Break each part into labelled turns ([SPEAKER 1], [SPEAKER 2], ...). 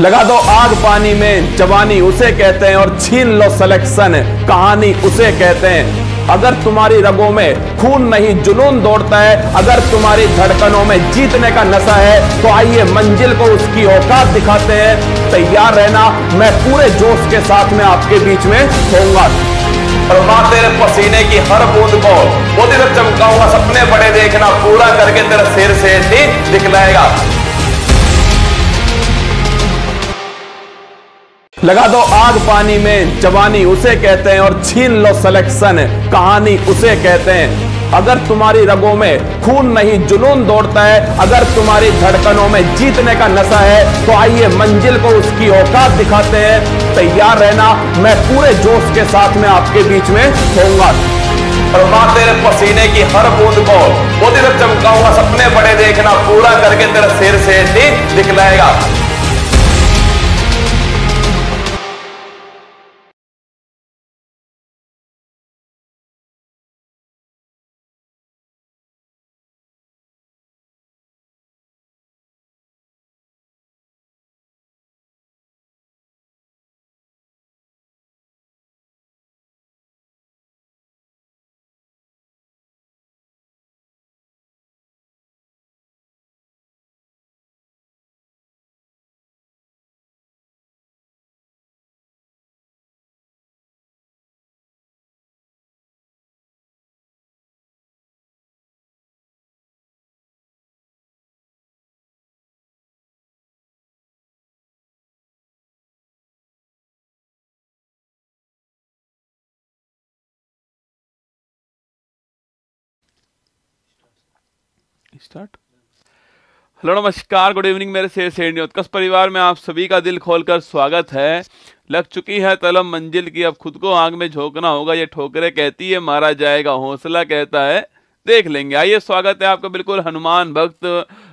[SPEAKER 1] लगा दो आग पानी में जवानी उसे कहते हैं और छीन लो सिलेक्शन कहानी उसे कहते हैं अगर तुम्हारी रगों में खून नहीं जुनून दौड़ता है अगर तुम्हारी धड़कनों में जीतने का नशा है तो आइए मंजिल को उसकी औकात दिखाते हैं तैयार रहना मैं पूरे जोश के साथ में आपके बीच में होऊंगा फरमा तेरे पसीने की हर बूंद को वो तेरे चमकाऊंगा सपने बड़े देखना पूरा करके तेरे सिर से दिखलाएगा लगा दो आग पानी में जवानी उसे कहते हैं और छीन लो सिलेक्शन कहानी उसे कहते हैं अगर तुम्हारी रगों में खून नहीं जुनून दौड़ता है अगर तुम्हारी धड़कनों में जीतने का नशा है तो आइए मंजिल को उसकी औकात दिखाते हैं तैयार रहना मैं पूरे जोश के साथ में आपके बीच में होऊंगा प्रभा तेरे पसीने की हर बूंद को वो तेरे चमकाऊंगा सपने बड़े देखना पूरा करके तेरा सिर से दिखलाएगा स्टार्ट हेलो नमस्कार गुड इवनिंग मेरे से सेठ परिवार में आप सभी का दिल खोलकर स्वागत है लग चुकी है तलम मंजिल की अब खुद को आग में झोंकना होगा ये ठोकरे कहती है मारा जाएगा हौसला कहता है देख लेंगे आइए स्वागत है आपका बिल्कुल हनुमान भक्त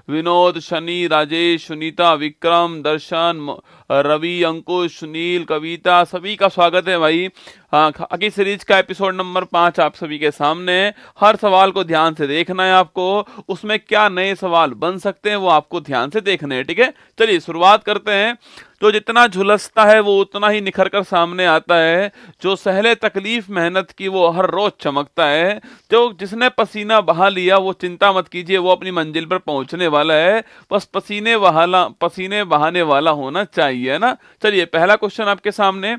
[SPEAKER 1] विनोद शनि राजेश सुनीता विक्रम दर्शन रवि अंकुश सुनील कविता सभी का स्वागत है भाई हकी सीरीज का एपिसोड नंबर पाँच आप सभी के सामने है हर सवाल को ध्यान से देखना है आपको उसमें क्या नए सवाल बन सकते हैं वो आपको ध्यान से देखने हैं ठीक है चलिए शुरुआत करते हैं जो तो जितना झुलसता है वो उतना ही निखर कर सामने आता है जो सहले तकलीफ मेहनत की वो हर रोज चमकता है जो जिसने पसीना बहा लिया वो चिंता मत कीजिए वो अपनी मंजिल पर पहुंचने वाला वाला है बस पसीने बहाला पसीने बहाने वाला होना चाहिए ना चलिए पहला क्वेश्चन आपके सामने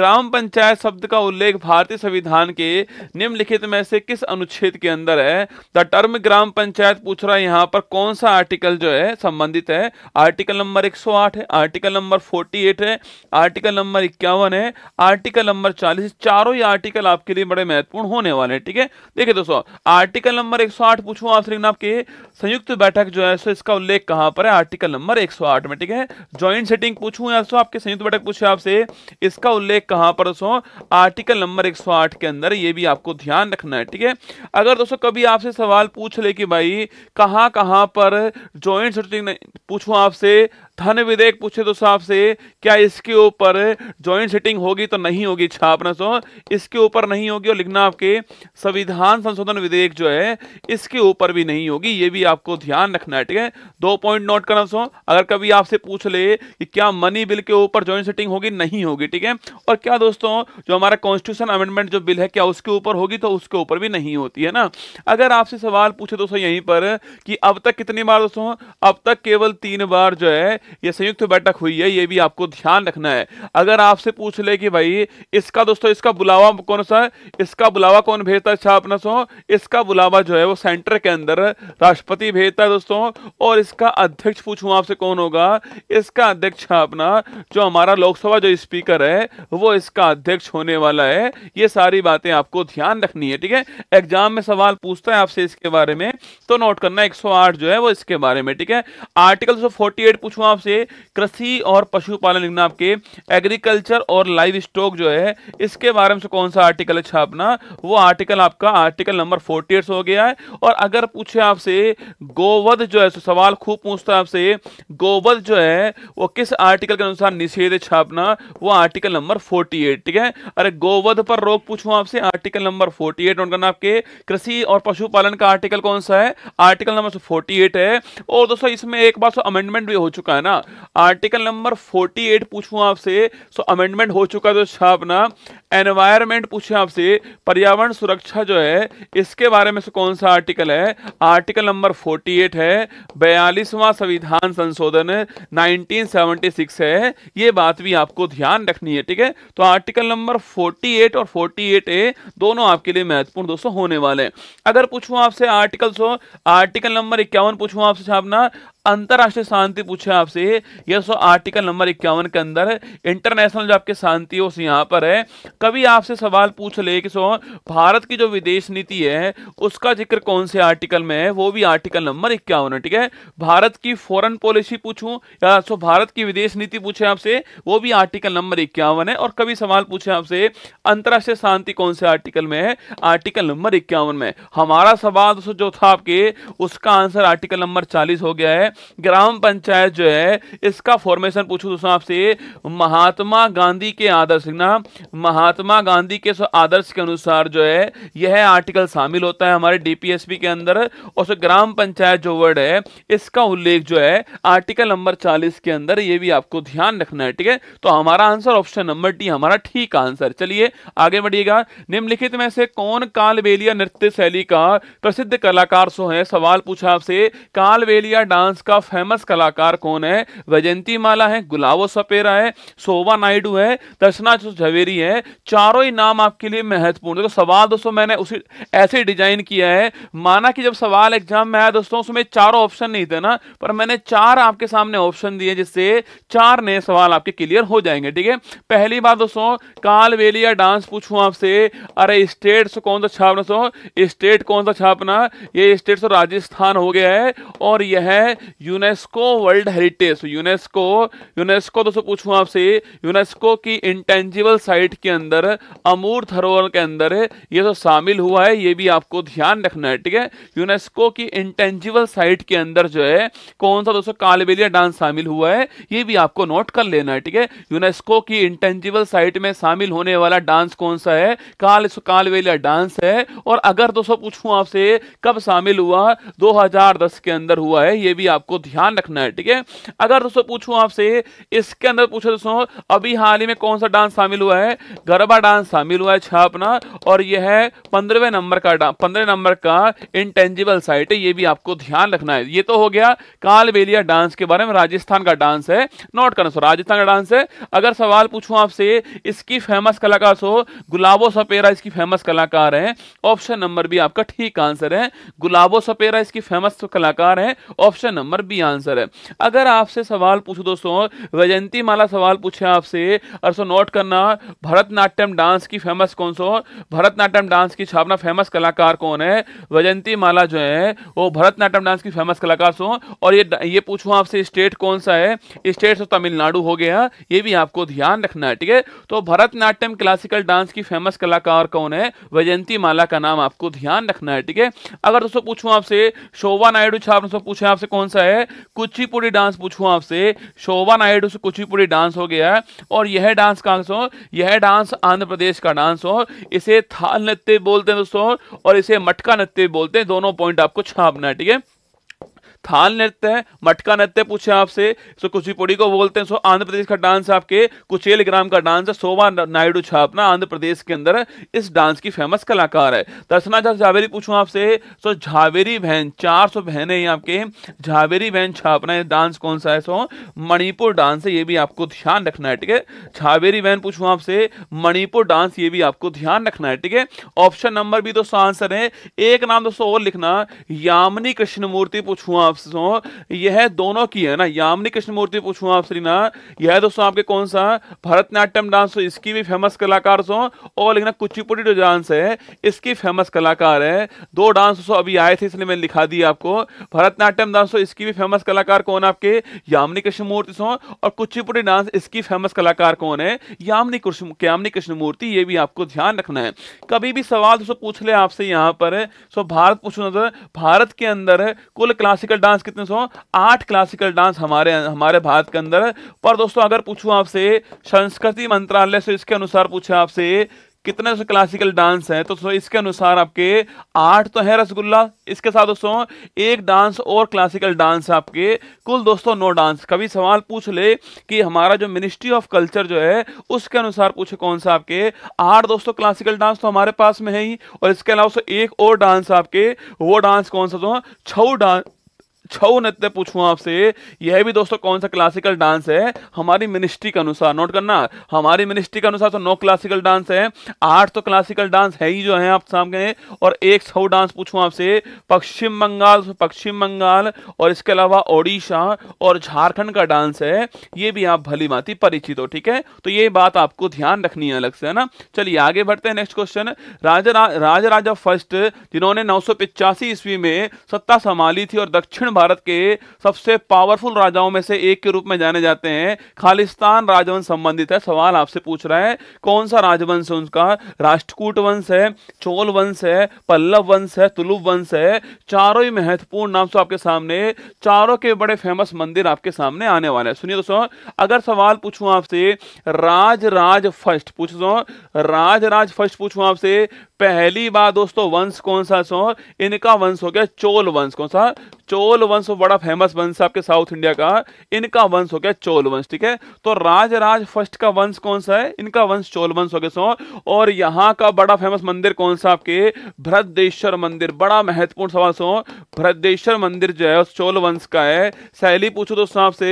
[SPEAKER 1] ग्राम पंचायत शब्द का उल्लेख भारतीय संविधान के निम्नलिखित में से किस अनुच्छेद के अंदर है द टर्म ग्राम पंचायत पूछ रहा है यहाँ पर कौन सा आर्टिकल जो है संबंधित है आर्टिकल नंबर एक है आर्टिकल नंबर फोर्टी है आर्टिकल नंबर इक्यावन है आर्टिकल नंबर चालीस चारों ही आर्टिकल आपके लिए बड़े महत्वपूर्ण होने वाले हैं ठीक है देखिए दोस्तों आर्टिकल नंबर 108 पूछूं आपसे लेकिन आपके संयुक्त बैठक जो है सो इसका उल्लेख कहां पर है आर्टिकल नंबर 108 में ठीक है ज्वाइंट सेटिंग पूछूं या सो आपके संयुक्त बैठक पूछे आपसे इसका उल्लेख कहां पर दोस्तों आर्टिकल नंबर 108 के अंदर ये भी आपको ध्यान रखना है ठीक है अगर दोस्तों कभी आपसे सवाल पूछ ले कि भाई कहां कहां पर ज्वाइंट सेटिंग पूछूं आपसे धन विधेयक पूछे दोस्तों आपसे क्या इसके ऊपर ज्वाइंट सेटिंग होगी तो नहीं होगी छापना सो इसके ऊपर नहीं होगी और लिखना आपके संविधान संशोधन विधेयक जो है इसके ऊपर भी नहीं होगी ये भी आपको ध्यान रखना है ठीक है दो पॉइंट नोट करना सो अगर कभी आपसे पूछ ले कि क्या मनी बिल के ऊपर ज्वाइंट सेटिंग होगी नहीं होगी ठीक है और क्या दोस्तों जो हमारा कॉन्स्टिट्यूशन अमेंडमेंट जो बिल है क्या उसके ऊपर होगी तो उसके ऊपर भी नहीं होती है ना अगर आपसे सवाल पूछे दोस्तों यहीं पर कि अब तक कितनी बार दोस्तों अब तक केवल तीन बार जो है यह संयुक्त बैठक हुई है ये भी आपको ध्यान रखना है अगर आपसे पूछ ले कि भाई इसका दोस्तों इसका बुलावा कौन सा इसका बुलावा कौन भेजता है अच्छा अपना सो इसका बुलावा जो है वो सेंटर के अंदर राष्ट्रपति भेजता है दोस्तों और इसका अध्यक्ष पूछूं आपसे कौन होगा इसका अध्यक्ष अपना जो हमारा लोकसभा जो स्पीकर है वो इसका अध्यक्ष होने वाला है ये सारी बातें आपको ध्यान रखनी है ठीक है एग्जाम में सवाल पूछता है आपसे इसके बारे में तो नोट करना एक जो है वो इसके बारे में ठीक है आर्टिकल 148 पूछूं आपसे कृषि और पशुपालन लिखना आपके एग्रीकल्चर और लाइव स्टॉक जो है इसके बारे में कौन सा आर्टिकल अच्छा है छापना वो आर्टिकल आपका आर्टिकल नंबर फोर्टी हो गया है और अगर पूछे आपसे गोवध जो जो है सवाल खूब पूछता है आपसे गोवध जो है वो किस आर्टिकल के अनुसार निषेध छापना वो आर्टिकल नंबर 48 ठीक है अरे गोवध पर रोक पूछू आपसे आर्टिकल नंबर 48 नोट करना आपके कृषि और पशुपालन का आर्टिकल कौन सा है आर्टिकल नंबर 48 है और दोस्तों इसमें एक बार सो तो अमेंडमेंट भी हो चुका है ना आर्टिकल नंबर 48 पूछूं आपसे सो तो अमेंडमेंट हो चुका है तो छापना एनवायरमेंट पूछे आपसे पर्यावरण सुरक्षा जो है इसके बारे में से कौन सा आर्टिकल है आर्टिकल नंबर 48 है बयालीसवां संविधान संशोधन 1976 है ये बात भी आपको ध्यान रखनी है ठीक है तो आर्टिकल नंबर 48 और 48 ए दोनों आपके लिए महत्वपूर्ण दोस्तों होने वाले हैं अगर पूछूं आपसे आर्टिकल सो आर्टिकल नंबर इक्यावन पूछूं आपसे छापना अंतर्राष्ट्रीय शांति पूछे आपसे यह सो आर्टिकल नंबर इक्यावन के अंदर इंटरनेशनल जो आपके शांति है यहाँ पर है कभी आपसे सवाल पूछ ले कि सो भारत की जो विदेश नीति है उसका जिक्र कौन से आर्टिकल में है वो भी आर्टिकल नंबर इक्यावन है ठीक है भारत की फॉरन पॉलिसी पूछूँ या सो भारत की विदेश नीति पूछे आपसे वो भी आर्टिकल नंबर इक्यावन है और कभी सवाल पूछे आपसे अंतर्राष्ट्रीय शांति कौन से आर्टिकल में है आर्टिकल नंबर इक्यावन में हमारा सवाल जो था आपके उसका आंसर आर्टिकल नंबर चालीस हो गया है ग्राम पंचायत जो है इसका फॉर्मेशन पूछू दोस्तों आपसे महात्मा गांधी के आदर्श ना महात्मा गांधी के आदर्श के अनुसार जो है यह आर्टिकल शामिल होता है हमारे डीपीएसपी के अंदर और ग्राम पंचायत जो वर्ड है इसका उल्लेख जो है आर्टिकल नंबर चालीस के अंदर यह भी आपको ध्यान रखना है ठीक है तो हमारा आंसर ऑप्शन नंबर डी हमारा ठीक आंसर चलिए आगे बढ़िएगा निम्नलिखित में से कौन कालबेलिया नृत्य शैली का प्रसिद्ध कलाकार सो है सवाल पूछा आपसे कालबेलिया डांस डांस का फेमस कलाकार कौन है वैजंती माला है गुलाबो सपेरा है सोवा नायडू है दर्शना झवेरी है चारों ही नाम आपके लिए महत्वपूर्ण तो सवाल दोस्तों मैंने उसी ऐसे डिजाइन किया है माना कि जब सवाल एग्जाम में आया दोस्तों उसमें चारों ऑप्शन नहीं थे ना पर मैंने चार आपके सामने ऑप्शन दिए जिससे चार नए सवाल आपके क्लियर हो जाएंगे ठीक है पहली बात दोस्तों कालवेलिया डांस पूछू आपसे अरे स्टेट कौन सा छापना दोस्तों स्टेट कौन सा छापना ये स्टेट तो राजस्थान हो गया है और यह यूनेस्को वर्ल्ड हेरिटेज तो यूनेस्को यूनेस्को दोस्तों पूछू आपसे यूनेस्को की इंटेंजिबल साइट के अंदर अमूर धरोहर के अंदर ये तो शामिल हुआ है ये भी आपको ध्यान रखना है ठीक है यूनेस्को की इंटेंजिबल साइट के अंदर जो है कौन सा दोस्तों कालबेलिया डांस शामिल हुआ है ये भी आपको नोट कर लेना है ठीक है यूनेस्को की इंटेंजिबल साइट में शामिल होने वाला डांस कौन सा है काल कालबेलिया डांस है और अगर दोस्तों पूछू आपसे कब शामिल हुआ दो के अंदर हुआ है ये भी आपको ध्यान रखना है ठीक है अगर दोस्तों पूछू आपसे इसके अंदर पूछो दोस्तों अभी हाल ही में कौन सा डांस शामिल हुआ है गरबा डांस शामिल हुआ है छापना और यह है पंद्रहवें नंबर का पंद्रह नंबर का इंटेंजिबल साइट है ये भी आपको ध्यान रखना है ये तो हो गया कालबेलिया डांस के बारे में राजस्थान का डांस है नोट करना सो राजस्थान का डांस है अगर सवाल पूछू आपसे इसकी फेमस कलाकार सो गुलाबो सपेरा इसकी फेमस कलाकार है ऑप्शन नंबर भी आपका ठीक आंसर है गुलाबो सपेरा इसकी फेमस कलाकार है option number number B answer है अगर आपसे सवाल पूछो दोस्तों वैजयंती माला सवाल पूछे आपसे और सो नोट करना भरतनाट्यम डांस की फेमस कौन सो भरतनाट्यम डांस की छापना फेमस कलाकार कौन है वैजयंती माला जो है वो भरतनाट्यम डांस की फेमस कलाकार सो और ये ये पूछूँ आपसे स्टेट कौन सा है स्टेट तो तमिलनाडु हो गया ये भी आपको ध्यान रखना है ठीक है तो भरतनाट्यम क्लासिकल डांस की फेमस कलाकार कौन है वैजयंती माला का नाम आपको ध्यान रखना है ठीक है अगर दोस्तों पूछूं आपसे शोभा नायडू छाप दोस्तों पूछे आपसे कौन सा है कुचिपुड़ी डांस पूछूं आपसे शोभा नायडू से कुचिपुड़ी डांस हो गया है और यह डांस कहां से हो यह डांस आंध्र प्रदेश का डांस हो इसे थाल नृत्य बोलते हैं दोस्तों और इसे मटका नृत्य बोलते हैं दोनों पॉइंट आपको छापना है ठीक है थाल नृत्य है मटका नृत्य पूछे आपसे सो कुचिपुड़ी को बोलते हैं सो आंध्र प्रदेश का डांस आपके कुचेल ग्राम का डांस है सोवा नायडू छापना आंध्र प्रदेश के अंदर इस डांस की फेमस कलाकार है दर्शना झावेरी पूछू आपसे सो झावेरी बहन चार सौ बहने आपके झावेरी बहन छापना है डांस कौन सा है सो मणिपुर डांस है ये भी आपको ध्यान रखना है ठीक है झावेरी बहन पूछू आपसे मणिपुर डांस ये भी आपको ध्यान रखना है ठीक है ऑप्शन नंबर भी दोस्तों आंसर है एक नाम दोस्तों और लिखना यामिनी मूर्ति पूछू आप आपसे हो यह दोनों की है ना यामिनी कृष्णमूर्ति पूछूं आपसे ना यह दोस्तों आपके कौन सा भरतनाट्यम डांस हो इसकी भी फेमस कलाकार सो और लेकिन कुचिपुटी जो डांस है इसकी फेमस कलाकार है दो डांस सो अभी आए थे इसलिए मैंने लिखा दी आपको भरतनाट्यम डांस हो इसकी भी फेमस कलाकार कौन आपके यामिनी कृष्णमूर्ति सो और कुचिपुटी डांस इसकी फेमस कलाकार कौन है यामनी कृष्ण यामिनी कृष्णमूर्ति ये भी आपको ध्यान रखना है कभी भी सवाल दोस्तों पूछ ले आपसे यहाँ पर सो भारत पूछो तो, भारत के अंदर कुल क्लासिकल क्लासिकल डांस कितने सौ आठ क्लासिकल डांस हमारे हमारे भारत के अंदर पर दोस्तों अगर पूछूं आपसे संस्कृति मंत्रालय से इसके अनुसार पूछे आपसे कितने से क्लासिकल डांस हैं तो इसके अनुसार आपके आठ तो है रसगुल्ला इसके साथ दोस्तों एक डांस और क्लासिकल डांस है आपके कुल दोस्तों नौ डांस कभी सवाल पूछ ले कि हमारा जो मिनिस्ट्री ऑफ कल्चर जो है उसके अनुसार पूछे कौन सा आपके आठ दोस्तों क्लासिकल डांस तो हमारे पास में है ही और इसके अलावा एक और डांस आपके वो डांस कौन सा दो छऊ डांस छऊ नृत्य पूछूं आपसे यह भी दोस्तों कौन सा क्लासिकल डांस है हमारी मिनिस्ट्री के अनुसार नोट करना हमारी मिनिस्ट्री के अनुसार तो नौ क्लासिकल डांस है आठ तो क्लासिकल डांस है ही जो है आप सामने और एक छऊ डांस पूछूं आपसे पश्चिम बंगाल पश्चिम बंगाल और इसके अलावा ओडिशा और झारखंड का डांस है ये भी आप भली भांति परिचित हो ठीक है तो ये बात आपको ध्यान रखनी है अलग से है ना चलिए आगे बढ़ते हैं next question Raja Raja first जिन्होंने नौ ईस्वी में सत्ता संभाली थी और दक्षिण भारत के सबसे पावरफुल राजाओं में से एक के रूप में जाने जाते हैं खालिस्तान राजवंश संबंधित है सवाल आपसे पूछ रहा है कौन सा राजवंश उनका राष्ट्रकूट वंश है चोल वंश है पल्लव वंश है तुलुप वंश है चारों ही महत्वपूर्ण नाम तो आपके सामने चारों के बड़े फेमस मंदिर आपके सामने आने वाले हैं सुनिए दोस्तों अगर सवाल पूछूं आपसे राज राज फर्स्ट पूछ दो राज राज फर्स्ट पूछूं आपसे पहली बार दोस्तों वंश कौन सा सो इनका वंश हो गया चोल वंश कौन सा चोल वंश बड़ा फेमस वंश है आपके साउथ इंडिया का इनका वंश हो गया चोल वंश ठीक है तो राज राज फर्स्ट का वंश कौन सा है इनका वंश चोल वंश हो गया सो और यहाँ का बड़ा फेमस मंदिर कौन सा आपके भरतेश्वर मंदिर बड़ा महत्वपूर्ण सवाल सो भरतेश्वर मंदिर जो है उस चोल वंश का है शैली पूछो तो दोस्तों आपसे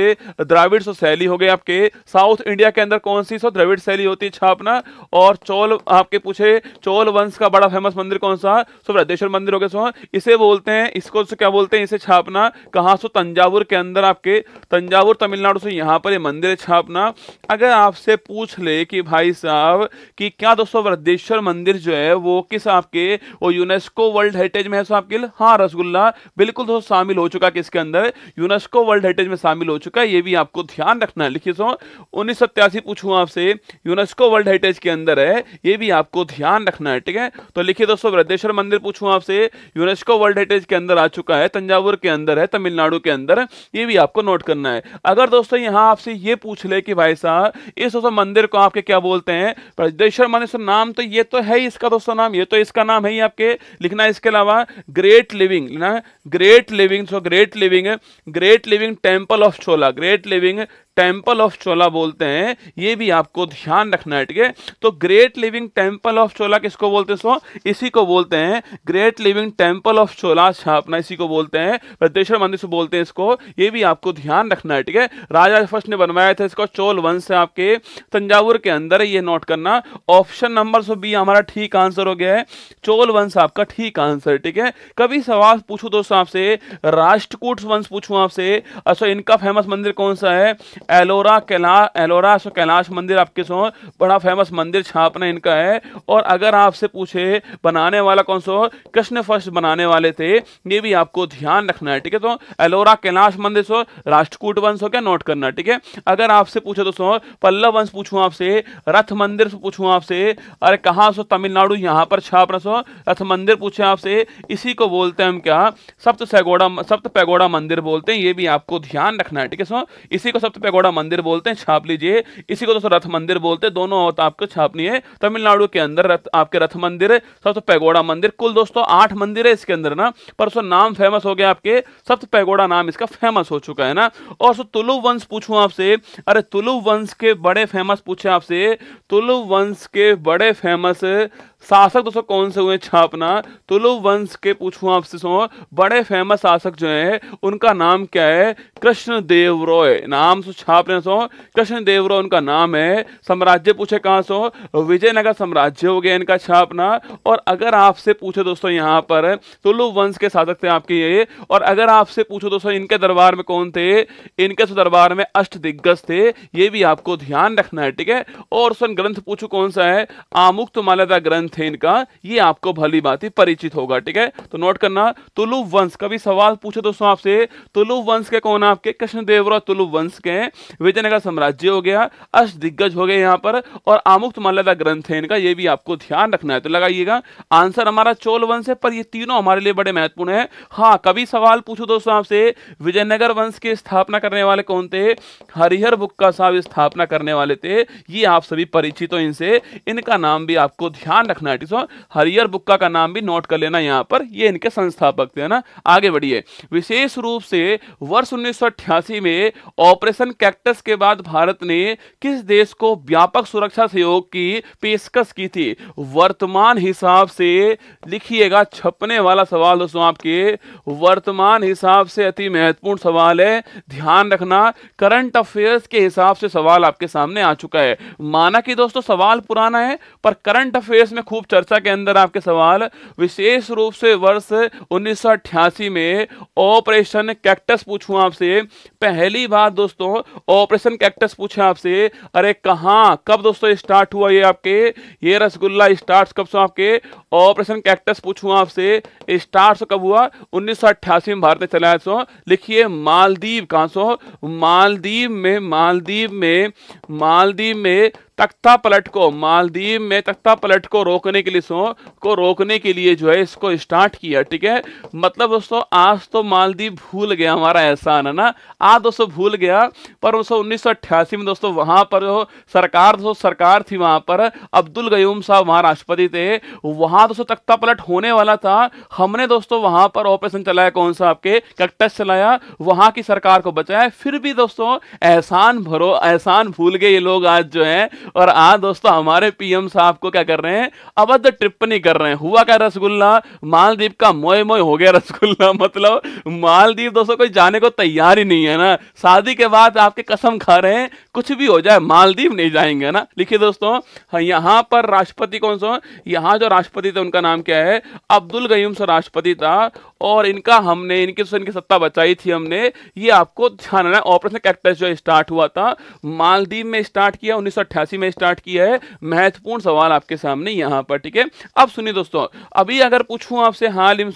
[SPEAKER 1] द्राविड सो शैली हो गई आपके साउथ इंडिया के अंदर कौन सी सो द्रविड़ शैली होती है छापना और चोल आपके पूछे चोल वंश का बड़ा फेमस मंदिर कौन सा सो भ्रदेश्वर मंदिर हो गया सो इसे बोलते हैं इसको तो क्या बोलते हैं इसे छापना छापना कहाँ से तंजावुर के अंदर आपके तंजावुर तमिलनाडु से यहाँ पर ये मंदिर है छापना अगर आपसे पूछ ले कि भाई साहब कि क्या दोस्तों वृद्धेश्वर मंदिर जो है वो किस आपके वो यूनेस्को वर्ल्ड हेरिटेज में है तो आपके लिए हाँ रसगुल्ला बिल्कुल दोस्तों शामिल हो चुका किसके अंदर यूनेस्को वर्ल्ड हेरिटेज में शामिल हो चुका है ये भी आपको ध्यान रखना है लिखिए सो तो, उन्नीस पूछूं आपसे यूनेस्को वर्ल्ड हेरिटेज के अंदर है ये भी आपको ध्यान रखना है ठीक है तो लिखिए दोस्तों वृद्धेश्वर मंदिर पूछूं आपसे यूनेस्को वर्ल्ड हेरिटेज के अंदर आ चुका है तंजावुर के अंदर अंदर है तमिलनाडु के अंदर ये भी आपको नोट करना है अगर दोस्तों यहाँ आपसे ये पूछ ले कि भाई साहब इस दोस्तों मंदिर को आपके क्या बोलते हैं प्रजदेश्वर मंदिर नाम तो ये तो है इसका दोस्तों नाम ये तो इसका नाम है ही आपके लिखना इसके अलावा ग्रेट लिविंग ना great living so great living great living temple of Chola great living temple of Chola बोलते हैं ये भी आपको ध्यान रखना है ठीक है तो great living temple of Chola किसको बोलते हैं सो इसी को बोलते हैं great living temple of Chola छापना इसी को बोलते हैं प्रदेश्वर मंदिर से बोलते हैं इसको ये भी आपको ध्यान रखना है ठीक है राजा फर्स्ट ने बनवाया था इसको चोल वंश है आपके तंजावुर के अंदर ये नोट करना ऑप्शन नंबर सो बी हमारा ठीक आंसर हो गया है चोल वंश आपका ठीक आंसर ठीक है कभी सवाल पूछू दोस्तों आपसे राष्ट्रकूट वंश पूछू आपसे अच्छा इनका फेमस मंदिर कौन सा है एलोरा कैला एलोरा सो कैलाश मंदिर आपके सो बड़ा फेमस मंदिर छापना इनका है और अगर आपसे पूछे बनाने वाला कौन सो कृष्ण फर्स्ट बनाने वाले थे ये भी आपको ध्यान रखना है ठीक है तो एलोरा कैलाश मंदिर सो राष्ट्रकूट वंश हो क्या नोट करना ठीक है अगर आपसे पूछे दोस्तों पल्लव वंश पूछूं आपसे रथ मंदिर पूछू आपसे अरे कहाँ सो तमिलनाडु यहाँ पर छापना सो रथ मंदिर पूछे आपसे इसी को बोलते हैं हम क्या सप्त सैगोड़ा सप्त पैगोड़ा मंदिर बोलते हैं ये भी आपको ध्यान रखना है ठीक है सो इसी को सप्त पैगोड़ा कालागोड़ा मंदिर बोलते हैं छाप लीजिए इसी को दोस्तों रथ मंदिर बोलते हैं दोनों होता आपको छापनी है तमिलनाडु के अंदर रथ आपके रथ मंदिर है सबसे पैगोड़ा मंदिर कुल दोस्तों आठ मंदिर है इसके अंदर ना पर उसका नाम फेमस हो गया आपके सबसे पैगोड़ा नाम इसका फेमस हो चुका है ना और सो तुलु वंश पूछू आपसे अरे तुलु वंश के बड़े फेमस पूछे आपसे तुलु वंश के बड़े फेमस शासक दोस्तों कौन से हुए छापना तुलु वंश के पूछू आपसे सो बड़े फेमस शासक जो है उनका नाम क्या है कृष्ण देव रॉय नाम से छाप सो कृष्ण देवरो उनका नाम है साम्राज्य पूछे कहाँ सो विजयनगर साम्राज्य हो गया इनका छापना और अगर आपसे पूछे दोस्तों यहाँ पर तुलु वंश के साधक थे आपके ये और अगर आपसे पूछो दोस्तों इनके दरबार में कौन थे इनके तो दरबार में अष्ट दिग्गज थे ये भी आपको ध्यान रखना है ठीक है और सन ग्रंथ पूछो कौन सा है आमुक्त मालदा ग्रंथ है इनका ये आपको भली बात ही परिचित होगा ठीक है तो नोट करना तुलु वंश का भी सवाल पूछे दोस्तों आपसे तुलु वंश के कौन आपके कृष्ण देवरा तुलु वंश के हैं विजयनगर साम्राज्य हो गया अष्ट दिग्गज हो गए यहाँ पर और आमुक्त मल्लदा ग्रंथ है इनका ये भी आपको ध्यान रखना है तो लगाइएगा आंसर हमारा चोल वंश है पर ये तीनों हमारे लिए बड़े महत्वपूर्ण है हाँ कभी सवाल पूछो दोस्तों आपसे विजयनगर वंश की स्थापना करने वाले कौन थे हरिहर बुक्का साहब स्थापना करने वाले थे ये आप सभी परिचित हो इनसे इनका नाम भी आपको ध्यान रखना है ठीक हरिहर बुक्का का नाम भी नोट कर लेना यहाँ पर ये इनके संस्थापक थे ना आगे बढ़िए विशेष रूप से वर्ष उन्नीस में ऑपरेशन कैक्टस के बाद भारत ने किस देश को व्यापक सुरक्षा सहयोग की पेशकश की थी वर्तमान हिसाब से लिखिएगा छपने वाला सवाल दोस्तों आपके वर्तमान हिसाब से अति महत्वपूर्ण सवाल है ध्यान रखना करंट अफेयर्स के हिसाब से सवाल आपके सामने आ चुका है माना कि दोस्तों सवाल पुराना है पर करंट अफेयर्स में खूब चर्चा के अंदर आपके सवाल विशेष रूप से वर्ष उन्नीस में ऑपरेशन कैक्टस पूछू आपसे पहली बार दोस्तों ऑपरेशन कैक्टस पूछे आपसे अरे कहाँ कब दोस्तों स्टार्ट हुआ ये आपके ये रसगुल्ला स्टार्ट कब से आपके ऑपरेशन कैक्टस पूछू आपसे स्टार्ट कब हुआ उन्नीस में भारत ने चलाया सो लिखिए मालदीव कहाँ सो मालदीव में मालदीव में मालदीव में तख्ता पलट को मालदीव में तख्ता पलट को रोकने के लिए सो को रोकने के लिए जो है इसको स्टार्ट किया ठीक है मतलब दोस्तों आज तो मालदीव भूल गया हमारा एहसान है ना आज दोस्तों भूल गया पर दोस्तों उन्नीस में दोस्तों वहां पर जो सरकार दोस्तों सरकार थी वहां पर अब्दुल गयूम साहब वहां राष्ट्रपति थे वहां दोस्तों तख्ता पलट होने वाला था हमने दोस्तों वहां पर ऑपरेशन चलाया कौन सा आपके कैक्टस चलाया वहां की सरकार को बचाया फिर भी दोस्तों एहसान भरो एहसान भूल गए ये लोग आज जो है और आ हाँ दोस्तों हमारे पीएम साहब को क्या कर रहे हैं अबद्ध टिप्पणी कर रहे हैं हुआ क्या रसगुल्ला मालदीप का मोय मोय हो गया रसगुल्ला मतलब मालदीप दोस्तों कोई जाने को तैयार ही नहीं है ना शादी के बाद आपके कसम खा रहे हैं कुछ भी हो जाए मालदीप नहीं जाएंगे ना लिखिए दोस्तों हाँ, यहां पर राष्ट्रपति कौन सा यहाँ जो राष्ट्रपति थे उनका नाम क्या है अब्दुल गयूम से राष्ट्रपति था और इनका हमने इनकी इनकी सत्ता बचाई थी हमने ये आपको ध्यान रखना ऑपरेशन कैक्टस जो स्टार्ट हुआ था मालदीव में स्टार्ट किया उन्नीस में स्टार्ट किया है महत्वपूर्ण सवाल आपके सामने यहाँ पर ठीक है अब सुनिए दोस्तों अभी अगर पूछूँ आपसे हाल ही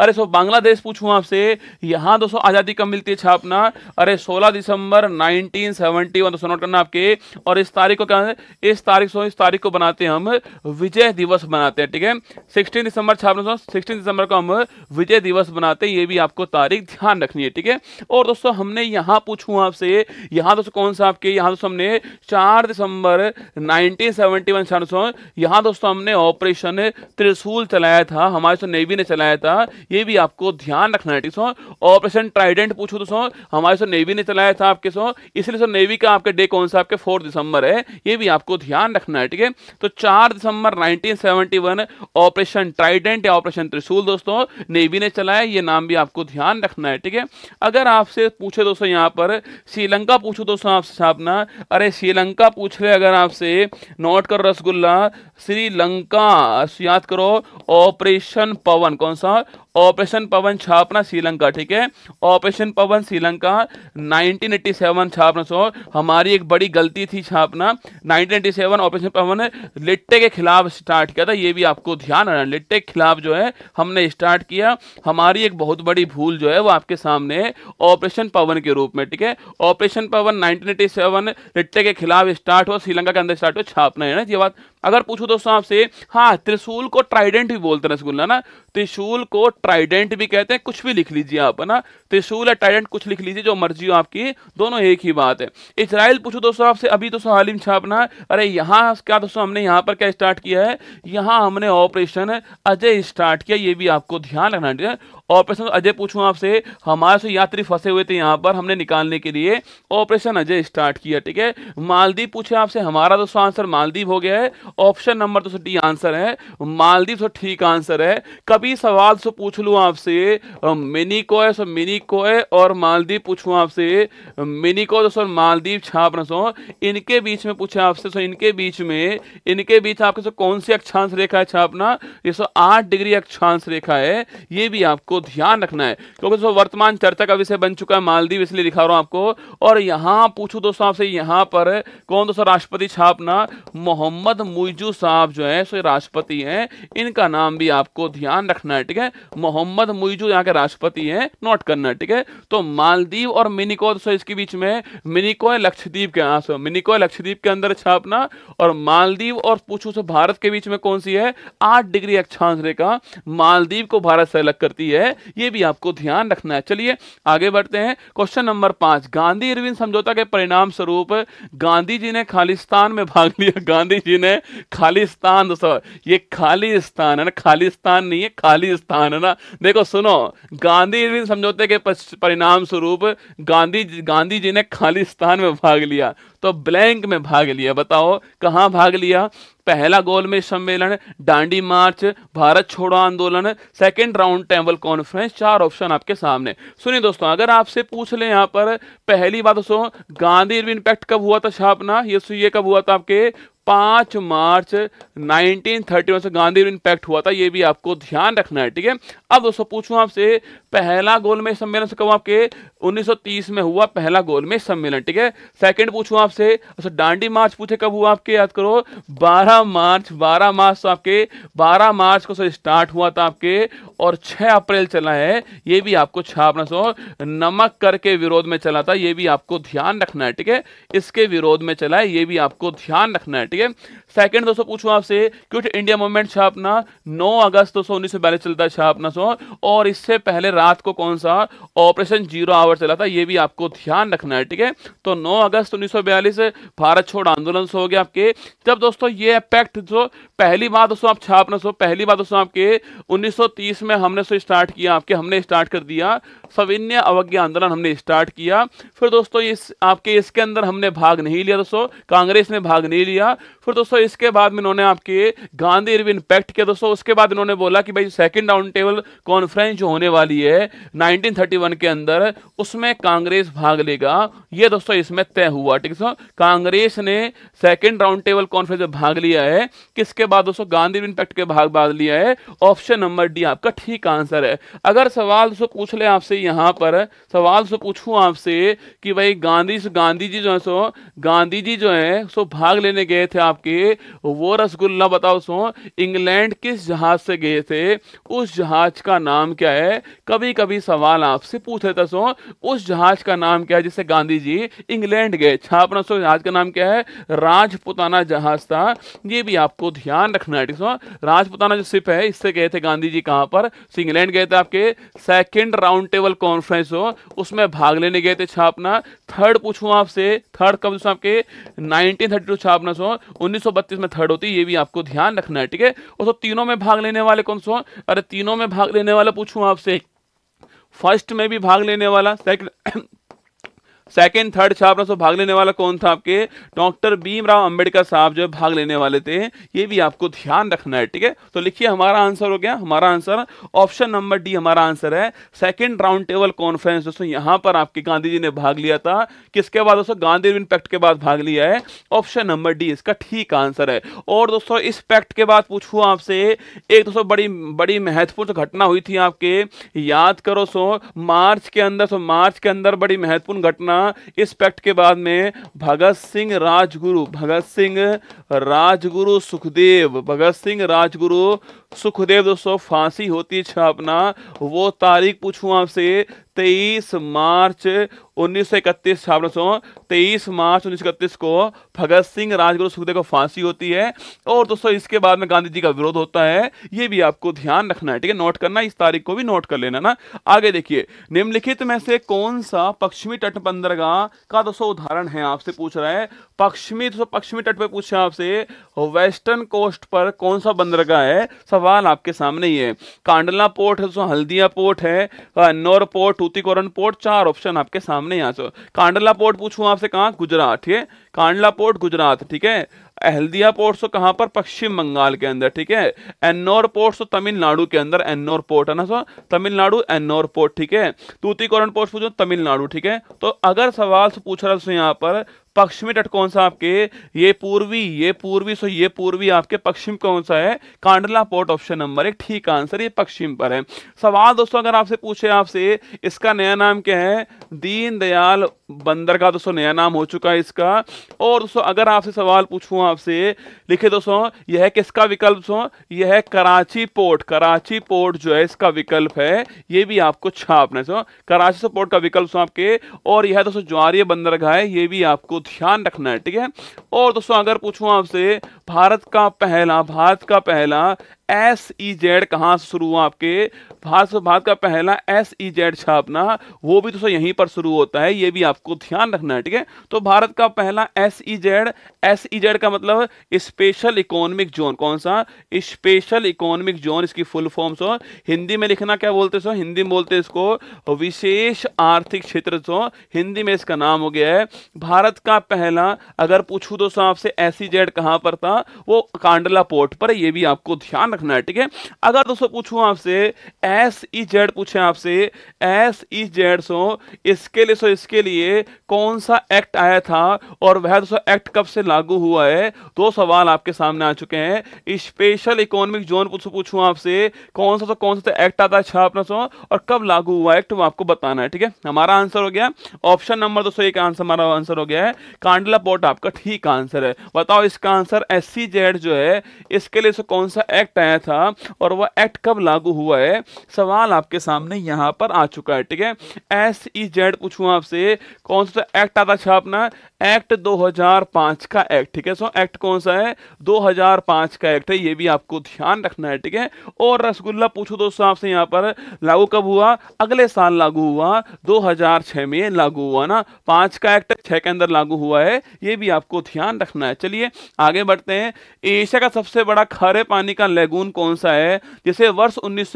[SPEAKER 1] अरे सो बांग्लादेश पूछूँ आपसे यहाँ दोस्तों आज़ादी कब मिलती है छापना अरे सोलह दिसंबर नाइनटीन 1971 वन नोट करना आपके और इस तारीख को क्या इस तारीख इस तारीख को बनाते हैं हम विजय दिवस बनाते हैं ठीक है सिक्सटीन दिसंबर छापना सिक्सटीन दिसंबर को हम विजय दिवस बनाते हैं ये भी आपको तारीख ध्यान रखनी है ठीक है और दोस्तों हमने यहाँ पूछू आपसे यहाँ दोस्तों कौन सा आपके यहाँ दोस्तों हमने चार दिसंबर नाइनटीन सेवेंटी वन दोस्तों यहाँ दोस्तों हमने ऑपरेशन त्रिशूल चलाया था हमारे दोस्तों नेवी ने चलाया था ये भी आपको ध्यान रखना है ठीक सो ऑपरेशन ट्राइडेंट पूछू दोस्तों हमारे दोस्तों नेवी ने चलाया था आपके सो इसलिए सो नेवी का आपका डे कौन सा आपके फोर्थ दिसंबर है ये भी आपको ध्यान रखना है ठीक है तो चार दिसंबर नाइनटीन ऑपरेशन ट्राइडेंट या ऑपरेशन त्रिशूल दोस्तों नेवी ने है ये नाम भी आपको ध्यान रखना है ठीक है अगर आपसे पूछे दोस्तों यहाँ पर श्रीलंका पूछो दोस्तों आपसे स्थापना अरे श्रीलंका पूछ रहे अगर आपसे नोट करो रसगुल्ला श्रीलंका याद करो ऑपरेशन पवन कौन सा ऑपरेशन पवन छापना श्रीलंका ठीक है ऑपरेशन पवन श्रीलंका 1987 छापना सो हमारी एक बड़ी गलती थी छापना 1987 ऑपरेशन पवन लिट्टे के खिलाफ स्टार्ट किया था ये भी आपको ध्यान रखना लिट्टे के खिलाफ जो है हमने स्टार्ट किया हमारी एक बहुत बड़ी भूल जो है वो आपके सामने है ऑपरेशन पवन के रूप में ठीक है ऑपरेशन पवन नाइनटीन लिट्टे के खिलाफ स्टार्ट हुआ श्रीलंका के अंदर स्टार्ट हुआ छापना है ना ये बात अगर पूछो दोस्तों आपसे हाँ त्रिशूल को ट्राइडेंट भी बोलते हैं रसगुल्ला ना त्रिशूल को ट्राइडेंट भी कहते हैं कुछ भी लिख लीजिए आप है ना त्रिशूल या ट्राइडेंट कुछ लिख लीजिए जो मर्जी हो आपकी दोनों एक ही बात है इसराइल पूछो दोस्तों आपसे अभी तो सालिम छापना अरे यहाँ क्या दोस्तों हमने यहाँ पर क्या स्टार्ट किया है यहाँ हमने ऑपरेशन अजय स्टार्ट किया ये भी आपको ध्यान रखना ऑपरेशन तो अजय पूछूं आपसे हमारे से यात्री फंसे हुए थे यहाँ पर हमने निकालने के लिए ऑपरेशन अजय स्टार्ट किया ठीक है मालदीव पूछे आपसे हमारा दोस्तों आंसर मालदीव हो गया है ऑप्शन नंबर दोस्तों डी आंसर है मालदीव तो ठीक आंसर है कभी सवाल से पूछ लूँ आपसे मिनी मिनीकोय तो सो मिनी मिनीकोय और मालदीव पूछूँ आपसे मिनी मिनीको दोस्तों मालदीव छाप रो इनके बीच में पूछे आपसे सो इनके बीच में इनके बीच आपके सो कौन सी अक्षांश रेखा है छापना ये सो आठ डिग्री अक्षांश रेखा है ये भी आपको ध्यान रखना है क्योंकि दोस्तों वर्तमान चर्चा का विषय बन चुका है मालदीव इसलिए दिखा रहा हूँ आपको और यहाँ पूछू दोस्तों आपसे यहाँ पर कौन दोस्तों राष्ट्रपति छापना मोहम्मद मुइजू साहब जो है सो राष्ट्रपति हैं इनका नाम भी आपको ध्यान रखना है ठीक है मोहम्मद मुइजू यहाँ के राष्ट्रपति हैं नोट करना है ठीक है तो मालदीव और मिनिको दोस्तों इसके बीच में मिनिको लक्षद्वीप के हाँ, मिनिको लक्षद्वीप के अंदर छापना और मालदीव और पूछू से भारत के बीच में कौन सी है आठ डिग्री अक्षांश रेखा मालदीव को भारत से अलग करती है है ये भी आपको ध्यान रखना है चलिए आगे बढ़ते हैं क्वेश्चन नंबर पांच गांधी इरविन समझौता के परिणाम स्वरूप गांधी जी ने खालिस्तान में भाग लिया गांधी जी ने खालिस्तान दोस्तों ये खालिस्तान है ना खालिस्तान नहीं है खालिस्तान है ना देखो सुनो गांधी इरविन समझौते के परिणाम स्वरूप गांधी गांधी जी ने खालिस्तान में भाग लिया तो ब्लैंक में भाग लिया बताओ कहाँ भाग लिया पहला गोलमेज सम्मेलन डांडी मार्च भारत छोड़ो आंदोलन सेकंड राउंड टेबल कॉन्फ्रेंस चार ऑप्शन आपके सामने सुनिए दोस्तों अगर आपसे पूछ ले यहाँ पर पहली बात दोस्तों गांधी इम्पैक्ट कब हुआ था छापना ये ये कब हुआ था आपके पाँच मार्च 1931 से गांधी इंपैक्ट हुआ था ये भी आपको ध्यान रखना है ठीक है अब दोस्तों पूछूं आपसे पहला गोलमेज सम्मेलन से कब आपके 1930 में हुआ पहला गोलमेज सम्मेलन ठीक है सेकंड पूछूं आपसे अच्छा डांडी मार्च पूछे कब हुआ आपके याद करो 12 मार्च 12 मार्च तो आपके 12 मार्च को सर स्टार्ट हुआ था आपके और 6 अप्रैल चला है ये भी आपको छापना सो नमक कर विरोध में चला था ये भी आपको ध्यान रखना है ठीक है इसके विरोध में चला है ये भी आपको ध्यान रखना है ठीक है सेकंड दोस्तों पूछूं आपसे क्विट इंडिया मूवमेंट छापना 9 अगस्त दोस्तों उन्नीस सौ बयालीस चलता छापना सो और इससे पहले रात को कौन सा ऑपरेशन जीरो आवर चला था ये भी आपको ध्यान रखना है ठीक है तो 9 अगस्त उन्नीस भारत छोड़ आंदोलन सो हो गया आपके जब दोस्तों ये इफेक्ट जो पहली बार दोस्तों आप छापना सो पहली बार दोस्तों आपके उन्नीस में हमने सो स्टार्ट किया आपके हमने स्टार्ट कर दिया सविन्य अवज्ञ आंदोलन हमने स्टार्ट किया फिर दोस्तों इस आपके इसके अंदर हमने भाग नहीं लिया दोस्तों कांग्रेस ने भाग नहीं लिया फिर दोस्तों इसके बाद में इन्होंने आपके गांधी इरविन पैक्ट किया दोस्तों उसके बाद इन्होंने बोला कि भाई सेकंड राउंड टेबल कॉन्फ्रेंस जो होने वाली है 1931 के अंदर उसमें कांग्रेस भाग लेगा ये दोस्तों इसमें तय हुआ ठीक है कांग्रेस ने सेकेंड राउंड टेबल कॉन्फ्रेंस में भाग लिया है किसके बाद दोस्तों गांधी इरविन पैक्ट के भाग भाग लिया है ऑप्शन नंबर डी आपका ठीक आंसर है अगर सवाल दोस्तों पूछ ले आपसे यहाँ पर सवाल से पूछूं आपसे कि भाई गांधी गांधी जी जो है सो गांधी जी जो है सो भाग लेने गए थे आपके वो रसगुल्ला बताओ सो इंग्लैंड किस जहाज से गए थे उस जहाज का नाम क्या है कभी कभी सवाल आपसे पूछ लेता सो उस जहाज का नाम क्या है जिससे गांधी जी इंग्लैंड गए छापना सो जहाज का नाम क्या है राजपुताना जहाज था ये भी आपको ध्यान रखना है ठीक सो राजपुताना जो सिप है इससे गए थे गांधी जी कहाँ पर इंग्लैंड गए थे आपके सेकेंड राउंड टेबल कॉन्फ्रेंस हो उसमें भाग लेने गए थे छापना थर्ड पूछू आपसे थर्ड कब आपके नाइनटीन थर्टी टू छापना सो 1932 में थर्ड होती है ये भी आपको ध्यान रखना है ठीक है और तो तीनों में भाग लेने वाले कौन सो अरे तीनों में भाग लेने वाला पूछूं आपसे फर्स्ट में भी भाग लेने वाला सेकंड सेकेंड थर्ड छापरा से भाग लेने वाला कौन था आपके डॉक्टर भीमराव अंबेडकर साहब जो भाग लेने वाले थे ये भी आपको ध्यान रखना है ठीक है तो लिखिए हमारा आंसर हो गया हमारा आंसर ऑप्शन नंबर डी हमारा आंसर है सेकेंड राउंड टेबल कॉन्फ्रेंस दोस्तों यहाँ पर आपके गांधी जी ने भाग लिया था किसके बाद दोस्तों गांधी पैक्ट के बाद भाग लिया है ऑप्शन नंबर डी इसका ठीक आंसर है और दोस्तों इस पैक्ट के बाद पूछू आपसे एक दोस्तों बड़ी बड़ी महत्वपूर्ण घटना हुई थी आपके याद करो सो मार्च के अंदर सो मार्च के अंदर बड़ी महत्वपूर्ण घटना इस पैक्ट के बाद में भगत सिंह राजगुरु भगत सिंह राजगुरु सुखदेव भगत सिंह राजगुरु सुखदेव दोस्तों फांसी होती है छापना वो तारीख पूछूं आपसे 23 मार्च उन्नीस सौ इकतीस छापना सो तेईस मार्च उन्नीस सौ इकतीस को भगत सिंह राजगुरु सुखदेव को फांसी होती है और दोस्तों इसके बाद में गांधी जी का विरोध होता है ये भी आपको ध्यान रखना है ठीक है नोट करना इस तारीख को भी नोट कर लेना ना आगे देखिए निम्नलिखित में से कौन सा पश्चिमी तट बंदरगाह का दोस्तों उदाहरण है आपसे पूछ रहा है पश्चिमी तो पश्चिमी तट पे पूछे आपसे वेस्टर्न कोस्ट पर कौन सा बंदरगाह है सवाल आपके सामने ही है कांडला पोर्ट है हल्दिया पोर्ट है नौर पोर्ट टूतिकोरन पोर्ट चार ऑप्शन आपके सामने यहाँ से कांडला पोर्ट पूछू आपसे कहाँ गुजरात ठीक है कांडला पोर्ट गुजरात ठीक है हल्दिया पोर्ट सो कहाँ पर पश्चिम बंगाल के अंदर ठीक है एन्नौर पोर्ट सो तमिलनाडु के अंदर एन्नौर पोर्ट है ना सो तमिलनाडु एन्नौर पोर्ट ठीक है तूतीकोरन पोर्ट पूछो तमिलनाडु ठीक है तो अगर सवाल से पूछ रहा है यहाँ पर पश्चिमी तट कौन सा आपके ये पूर्वी ये पूर्वी सो ये पूर्वी आपके पश्चिम कौन सा है कांडला पोर्ट ऑप्शन नंबर एक ठीक आंसर ये पश्चिम पर है सवाल दोस्तों अगर आपसे पूछे आपसे इसका नया नाम क्या है दीनदयाल बंदर का दोस्तों नया नाम हो चुका है इसका और दोस्तों अगर आपसे सवाल पूछूं आपसे लिखे दोस्तों यह किसका विकल्प दोस्तों यह कराची पोर्ट कराची पोर्ट जो है इसका विकल्प है ये भी आपको छापना है कराची से पोर्ट का विकल्प आपके और यह दोस्तों ज्वारीय बंदरगाह है ये भी आपको ध्यान रखना है ठीक है और दोस्तों अगर पूछूं आपसे भारत का पहला भारत का पहला एस ई जेड कहाँ से शुरू हुआ आपके भारत भारत का पहला एस ई जेड छापना वो भी दोस्तों यहीं पर शुरू होता है ये भी आपको ध्यान रखना है ठीक है तो भारत का पहला S E Z S E Z का मतलब स्पेशल इकोनॉमिक जोन कौन सा स्पेशल इकोनॉमिक जोन इसकी फुल फॉर्म सो हिंदी में लिखना क्या बोलते सो हिंदी में बोलते इसको विशेष आर्थिक क्षेत्र सो हिंदी में इसका नाम हो गया है भारत का पहला अगर पूछू दोस्तों आपसे एस ई जेड कहाँ पर था वो कांडला पोर्ट पर ये भी आपको ध्यान रखना रखना है ठीक है अगर दोस्तों पूछूं आपसे एस ई e जेड पूछे आपसे एस ई जेड सो इसके लिए सो इसके लिए कौन सा एक्ट आया था और वह दोस्तों एक्ट कब से लागू हुआ है दो सवाल आपके सामने आ चुके हैं स्पेशल इकोनॉमिक जोन पूछूं आपसे कौन सा तो कौन सा एक्ट आता है छा अपना सो और कब लागू हुआ एक्ट वो तो आपको बताना है ठीक है हमारा आंसर हो गया ऑप्शन नंबर दोस्तों एक आंसर हमारा आंसर हो गया है कांडला पोर्ट आपका ठीक आंसर है बताओ इसका आंसर एस e जो है इसके लिए कौन सा एक्ट तय था और वह एक्ट कब लागू हुआ है सवाल आपके सामने यहाँ पर आ चुका है ठीक है एस ई e, जेड पूछू आपसे कौन सा एक्ट आता था अपना एक्ट 2005 का एक्ट ठीक है सो एक्ट कौन सा है 2005 का एक्ट है ये भी आपको ध्यान रखना है ठीक है और रसगुल्ला पूछो दोस्तों आपसे यहाँ पर लागू कब हुआ अगले साल लागू हुआ 2006 में लागू हुआ ना पांच का एक्ट छह के अंदर लागू हुआ है ये भी आपको ध्यान रखना है चलिए आगे बढ़ते हैं एशिया का सबसे बड़ा खारे पानी का लेगो शगुन कौन सा है जिसे वर्ष उन्नीस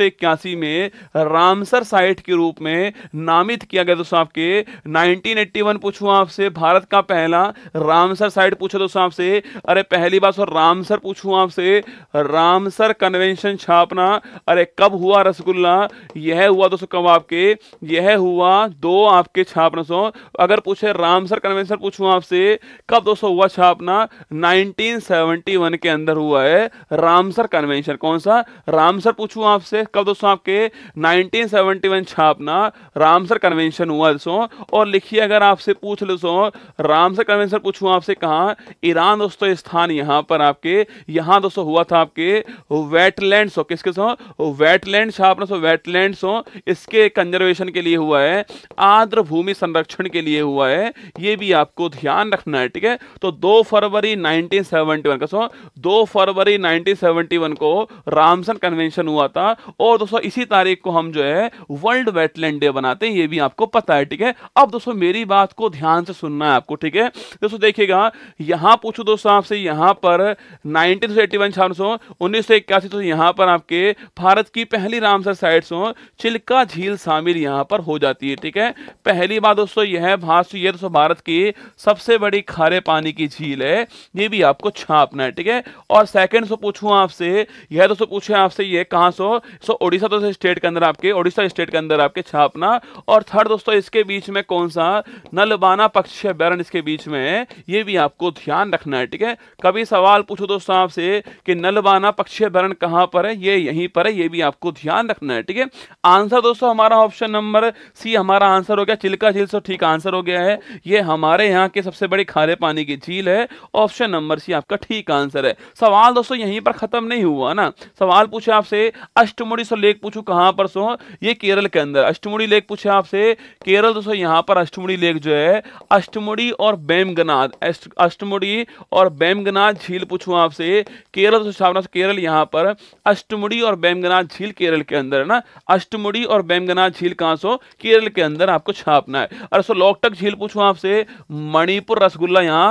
[SPEAKER 1] में रामसर साइट के रूप में नामित किया गया दोस्तों आपके 1981 पूछू आपसे भारत का पहला रामसर साइट पूछो दोस्तों आपसे अरे पहली बार सर रामसर पूछू आपसे रामसर कन्वेंशन छापना अरे कब हुआ रसगुल्ला यह हुआ दोस्तों कब आपके यह हुआ दो आपके छापना सो अगर पूछे रामसर कन्वेंशन पूछू आपसे कब दोस्तों हुआ छापना 1971 के अंदर हुआ है रामसर कन्वेंशन आंसर कौन सा राम सर पूछू आपसे कब दोस्तों आपके 1971 छापना राम सर कन्वेंशन हुआ दोस्तों और लिखिए अगर आपसे पूछ लो दोस्तों सर कन्वेंशन पूछू आपसे कहा ईरान दोस्तों स्थान यहां पर आपके यहां दोस्तों हुआ था आपके वेटलैंड हो किसके सो वेटलैंड छापना सो वेटलैंड हो इसके कंजर्वेशन के लिए हुआ है आर्द्र भूमि संरक्षण के लिए हुआ है ये भी आपको ध्यान रखना है ठीक है तो दो फरवरी 1971 का सो दो फरवरी 1971 को रामसन कन्वेंशन हुआ था और दोस्तों इसी तारीख को हम जो है वर्ल्ड वेटलैंड डे बनाते हैं ये भी आपको पता है ठीक है अब दोस्तों मेरी बात को ध्यान से सुनना है आपको ठीक है दोस्तों देखिएगा यहां पूछो दोस्तों आपसे यहां पर नाइनटीन सौ एट्टी वन सौ उन्नीस सौ इक्यासी तो यहाँ पर आपके भारत की पहली रामसर साइट्स हो चिल्का झील शामिल यहां पर हो जाती है ठीक है पहली बात दोस्तों यह है भारत ये दोस्तों भारत की सबसे बड़ी खारे पानी की झील है ये भी आपको छापना है ठीक है और सेकंड सो पूछूं आपसे यह दोस्तों पूछे आपसे ये कहाँ सो सो ओडिशा दोस्तों स्टेट के अंदर आपके ओडिशा स्टेट के अंदर आपके छापना और थर्ड दोस्तों इसके बीच में कौन सा नलबाना पक्षी अभ्यारण इसके बीच में ये भी आपको ध्यान रखना है ठीक है कभी सवाल पूछो दोस्तों आपसे कि नलबाना पक्षी अभ्यारण कहाँ पर है ये यहीं पर है ये भी आपको ध्यान रखना है ठीक है आंसर दोस्तों हमारा ऑप्शन नंबर सी हमारा आंसर हो गया चिल्का झील सो ठीक आंसर हो गया है ये हमारे यहाँ के सबसे बड़ी खारे पानी की झील है ऑप्शन नंबर सी आपका ठीक आंसर है सवाल दोस्तों यहीं पर खत्म नहीं हुआ ना सवाल पूछे आपसे अष्टमुड़ी सर लेक पूछू कहां पर सो ये केरल के अंदर अष्टमुड़ी लेक पूछे आपसे केरल दोस्तों यहां पर अष्टमुड़ी लेक जो है अष्टमुड़ी और बैमगनाथ अष्टमुड़ी और बैमगनाथ झील पूछू आपसे केरल दोस्तों छावना केरल यहां पर अष्टमुड़ी और बैमगनाथ झील केरल के अंदर है ना अष्टमुड़ी और बैमगनाथ झील कहां सो केरल के अंदर आपको छापना है और सो लोकटक झील पूछू आपसे मणिपुर रसगुल्ला यहाँ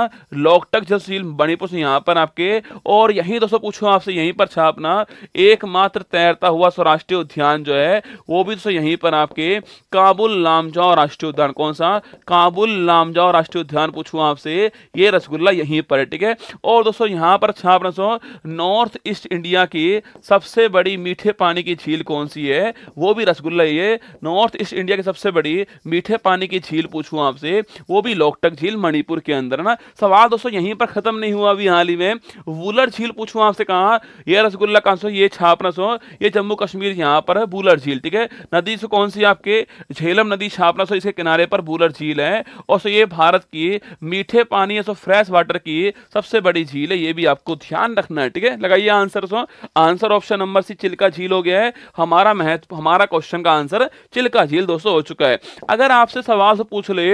[SPEAKER 1] लोकटक झील मणिपुर से यहाँ पर आपके और यही दोस्तों पूछू आपसे यहीं पर छाप अपना एकमात्र तैरता हुआ स्वराष्ट्रीय उद्यान जो है वो भी दोस्तों यहीं पर आपके काबुल लामजाओ राष्ट्रीय उद्यान कौन सा काबुल लामजाओ राष्ट्रीय उद्यान पूछू आपसे ये रसगुल्ला यहीं पर ठीक है और दोस्तों यहां पर छाप अच्छा दोस्तों नॉर्थ ईस्ट इंडिया की सबसे बड़ी मीठे पानी की झील कौन सी है वो भी रसगुल्ला ये नॉर्थ ईस्ट इंडिया की सबसे बड़ी मीठे पानी की झील पूछू आपसे वो भी लोकटक झील मणिपुर के अंदर ना सवाल दोस्तों यहीं पर खत्म नहीं हुआ अभी हाल ही में वुलर झील पूछू आपसे कहा यह रसगुल्ला हिजबुल्ला का आंसर ये छापनस सो ये जम्मू कश्मीर यहाँ पर है बूलर झील ठीक है नदी से कौन सी आपके झेलम नदी छापनस सो इसके किनारे पर बूलर झील है और सो ये भारत की मीठे पानी सो फ्रेश वाटर की सबसे बड़ी झील है ये भी आपको ध्यान रखना है ठीक है लगाइए answer so answer option number C Chilika झील हो गया है हमारा महत्व हमारा क्वेश्चन का आंसर चिल्का झील दोस्तों हो चुका है अगर आपसे सवाल से पूछ ले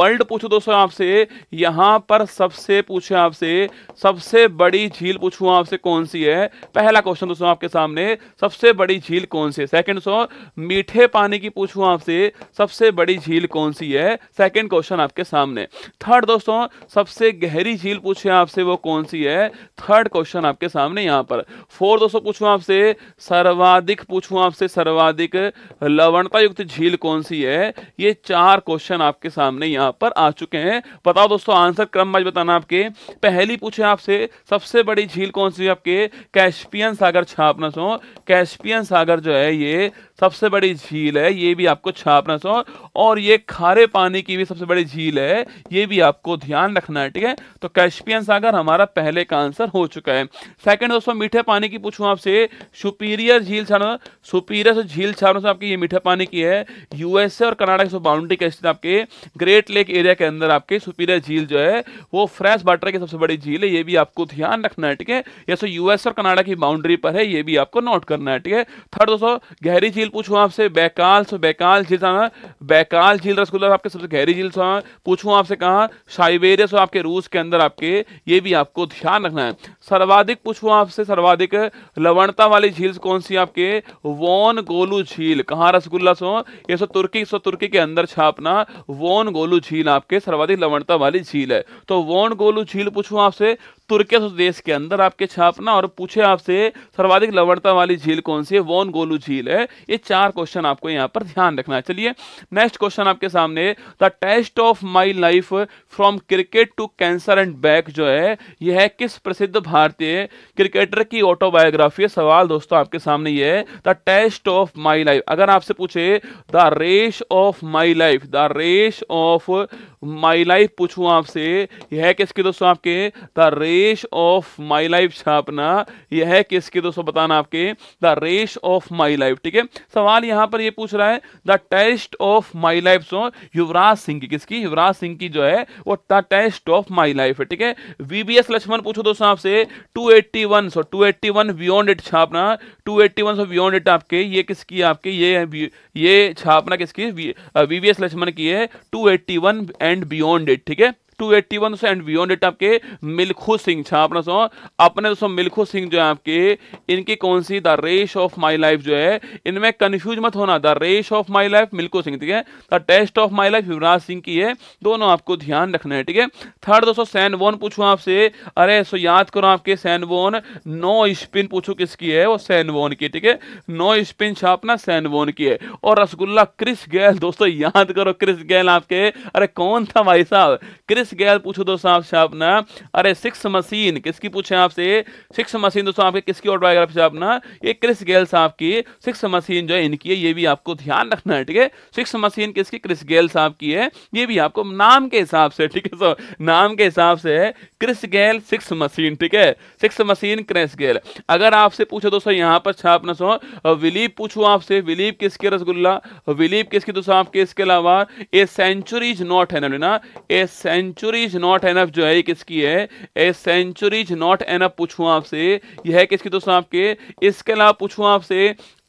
[SPEAKER 1] वर्ल्ड पूछो दोस्तों आपसे यहाँ पर सबसे पूछे आपसे सबसे बड़ी झील पूछू आपसे कौन सी है पहला क्वेश्चन दोस्तों आपके सामने सबसे बड़ी झील कौन सी है सेकंड दोस्तों मीठे पानी की पूछूं आपसे सबसे बड़ी झील कौन सी है सेकंड क्वेश्चन आपके सामने थर्ड दोस्तों सबसे गहरी झील पूछे आपसे वो कौन सी है थर्ड क्वेश्चन आपके सामने यहाँ पर फोर्थ दोस्तों पूछू आपसे सर्वाधिक पूछू आपसे सर्वाधिक लवणता युक्त झील कौन सी है ये चार क्वेश्चन आपके सामने यहाँ पर आ चुके हैं बताओ दोस्तों आंसर क्रम बताना आपके पहली पूछे आपसे सबसे बड़ी झील कौन सी आपके कैश कैस्पियन सागर छापना सो कैस्पियन सागर जो है ये सबसे बड़ी झील है ये भी आपको छापना सो और ये खारे पानी की भी सबसे बड़ी झील है ये भी आपको ध्यान रखना है ठीक है तो कैशपियन सागर हमारा पहले का आंसर हो चुका है सेकंड दोस्तों मीठे पानी की पूछूं आपसे सुपीरियर झील छापना सुपीरियर झील छापना आपकी ये मीठे पानी की है यूएसए और कनाडा की बाउंड्री कैसे आपके ग्रेट लेक एरिया के अंदर आपके सुपीरियर झील जो है वो फ्रेश वाटर की सबसे बड़ी झील है ये भी आपको ध्यान रखना है ठीक है ये सो यूएस और कनाडा की बाउंड्री पर है ये भी आपको नोट करना है ठीक है थर्ड दोस्तों गहरी झील पूछू आपसे बैकाल सो बैकाल झील सा बैकाल झील रसगुल्ला आपके सबसे गहरी झील सा आपसे कहा साइबेरिया सो आपके रूस के अंदर आपके ये भी आपको ध्यान रखना है सर्वाधिक पूछू आपसे सर्वाधिक लवणता वाली झील कौन सी आपके वोन गोलू झील कहाँ रसगुल्ला सो ये सो तुर्की सो तुर्की के अंदर छापना वोन गोलू झील आपके सर्वाधिक लवणता वाली झील है तो वोन गोलू झील पूछू आपसे तुर्कियस देश के अंदर आपके छापना और पूछे आपसे सर्वाधिक लवणता वाली झील कौन सी है वोन गोलू झील है ये चार क्वेश्चन आपको यहाँ पर ध्यान रखना है चलिए नेक्स्ट क्वेश्चन आपके सामने the test of my life from cricket to cancer and back जो है यह है किस प्रसिद्ध भारत भारतीय क्रिकेटर की ऑटोबायोग्राफी सवाल दोस्तों आपके सामने ये है the test of my life अगर आपसे पूछे the race of my life the race of my life पूछूं आपसे यह है किसकी दोस्तों आपके द रेश ऑफ माई लाइफ छापना यह है किसकी दोस्तों बताना आपके द रेश ऑफ माई लाइफ ठीक है सवाल यहां पर यह पूछ रहा है the test of my life so Yuvraj Singh की किसकी युवराज सिंह की जो है वो the test of my life है ठीक है वीबीएस लक्ष्मण पूछो दोस्तों आपसे two eighty one so two eighty one beyond it छापना two eighty one so beyond it आपके ये किसकी आपके ये ये छापना किसकी वीबीएस uh, लक्ष्मण की है two eighty one and and beyond it ठीक है टू एट्टी वन सौ एंड बियॉन्ड इट आपके मिल्खू सिंह छा अपना सो अपने दोस्तों मिल्खू सिंह जो है आपके इनकी कौन सी the race of my life जो है इनमें कन्फ्यूज मत होना the race of my life Milkha Singh ठीक है the test of my life Yuvraj Singh की है दोनों आपको ध्यान रखना है ठीक है थर्ड दोस्तों सैन वोन पूछू आपसे अरे सो याद करो आपके सैन वोन नो स्पिन पूछू किसकी है वो सैन वोन की ठीक है नो स्पिन छापना वोन की है और रसगुल्ला क्रिस गैल दोस्तों याद करो क्रिस गैल आपके अरे कौन था भाई साहब क्रिस किस गैल पूछो दोस्तों आपसे अपना अरे सिक्स मशीन किसकी पूछे आपसे सिक्स मशीन दोस्तों आपके किसकी ऑटोबायोग्राफी से अपना ये क्रिस गेल साहब की सिक्स मशीन जो है इनकी है ये भी आपको ध्यान रखना है ठीक है सिक्स मशीन किसकी क्रिस गेल साहब की है ये भी आपको नाम के हिसाब से ठीक है सो नाम के हिसाब से है क्रिस गेल सिक्स मशीन ठीक है सिक्स मशीन क्रिस गेल अगर आपसे पूछो दोस्तों यहाँ पर छापना सो विलीप पूछो आपसे विलीप किसके रसगुल्ला विलीप किसकी दोस्तों आपके इसके अलावा ए सेंचुरी इज नॉट है ना a century century is not enough जो है ये किसकी है a century is not enough पूछूं आपसे यह है किसकी दोस्तों आपके इसके अलावा पूछूं आपसे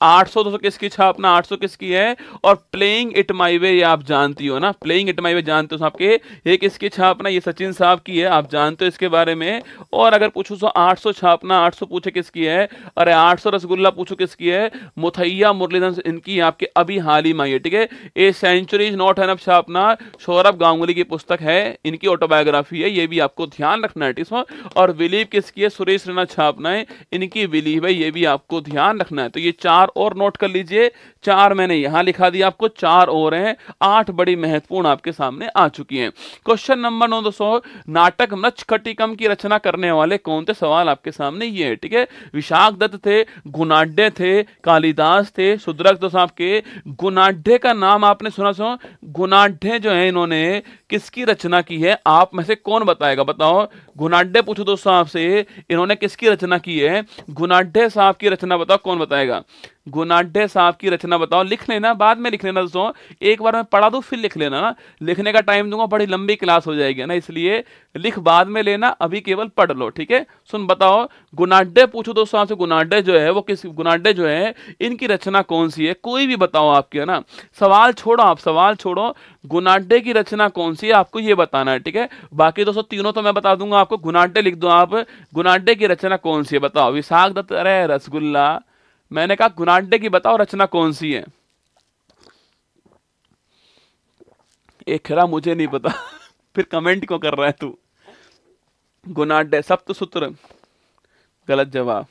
[SPEAKER 1] 800 दोस्तों किसकी छापना 800 किसकी है और प्लेइंग इट माई वे ये आप जानती हो ना प्लेइंग इट माई वे जानते हो आपके ये किसकी छापना ये सचिन साहब की है आप जानते हो इसके बारे में और अगर पूछो तो सो आठ छापना 800 पूछे किसकी है अरे 800 रसगुल्ला पूछो किसकी है मुथैया मुरलीधर इनकी आपके अभी हाल ही में आई है ठीक है a century is not enough छापना सौरभ गांगुली की पुस्तक है इनकी ऑटोबायोग्राफी है ये भी आपको ध्यान रखना है इसमें और विलीव किसकी है सुरेश रैना छापना है इनकी विलीव है ये भी आपको ध्यान रखना है तो ये चार और नोट कर लीजिए चार मैंने यहां लिखा दिया आपको चार और हैं आठ बड़ी महत्वपूर्ण आपके सामने आ चुकी हैं क्वेश्चन नंबर नौ दोस्तों नाटक मच कटिकम की रचना करने वाले कौन थे सवाल आपके सामने ये है ठीक है विशाख दत्त थे गुनाड्य थे कालिदास थे सुदरक दोस्तों आपके गुनाड्य का नाम आपने सुना सो गुनाड्य जो है इन्होंने किसकी रचना की है आप में से कौन बताएगा बताओ गुनाड्य पूछो दोस्तों आपसे इन्होंने किसकी रचना की है गुनाड्य साहब की रचना बताओ कौन बताएगा गुनाडे साहब की रचना बताओ लिख लेना बाद में लिख लेना दोस्तों एक बार मैं पढ़ा दूँ फिर लिख लेना ना लिखने का टाइम दूंगा बड़ी लंबी क्लास हो जाएगी ना इसलिए लिख बाद में लेना अभी केवल पढ़ लो ठीक है सुन बताओ गुनाडे पूछो दोस्तों आपसे गुनाडे जो है वो किस गुनाडे जो है इनकी रचना कौन सी है कोई भी बताओ आपकी है ना सवाल छोड़ो आप सवाल छोड़ो गुनाडे की रचना कौन सी है आपको ये बताना है ठीक है बाकी दोस्तों तीनों तो मैं बता दूंगा आपको गुनाडे लिख दो आप गुनाडे की रचना कौन सी है बताओ विशाख दत्त अरे रसगुल्ला मैंने कहा गुनाडे की बताओ रचना कौन सी है एक खरा मुझे नहीं पता फिर कमेंट क्यों कर रहा है तू गुनाडे सप्त तो सूत्र गलत जवाब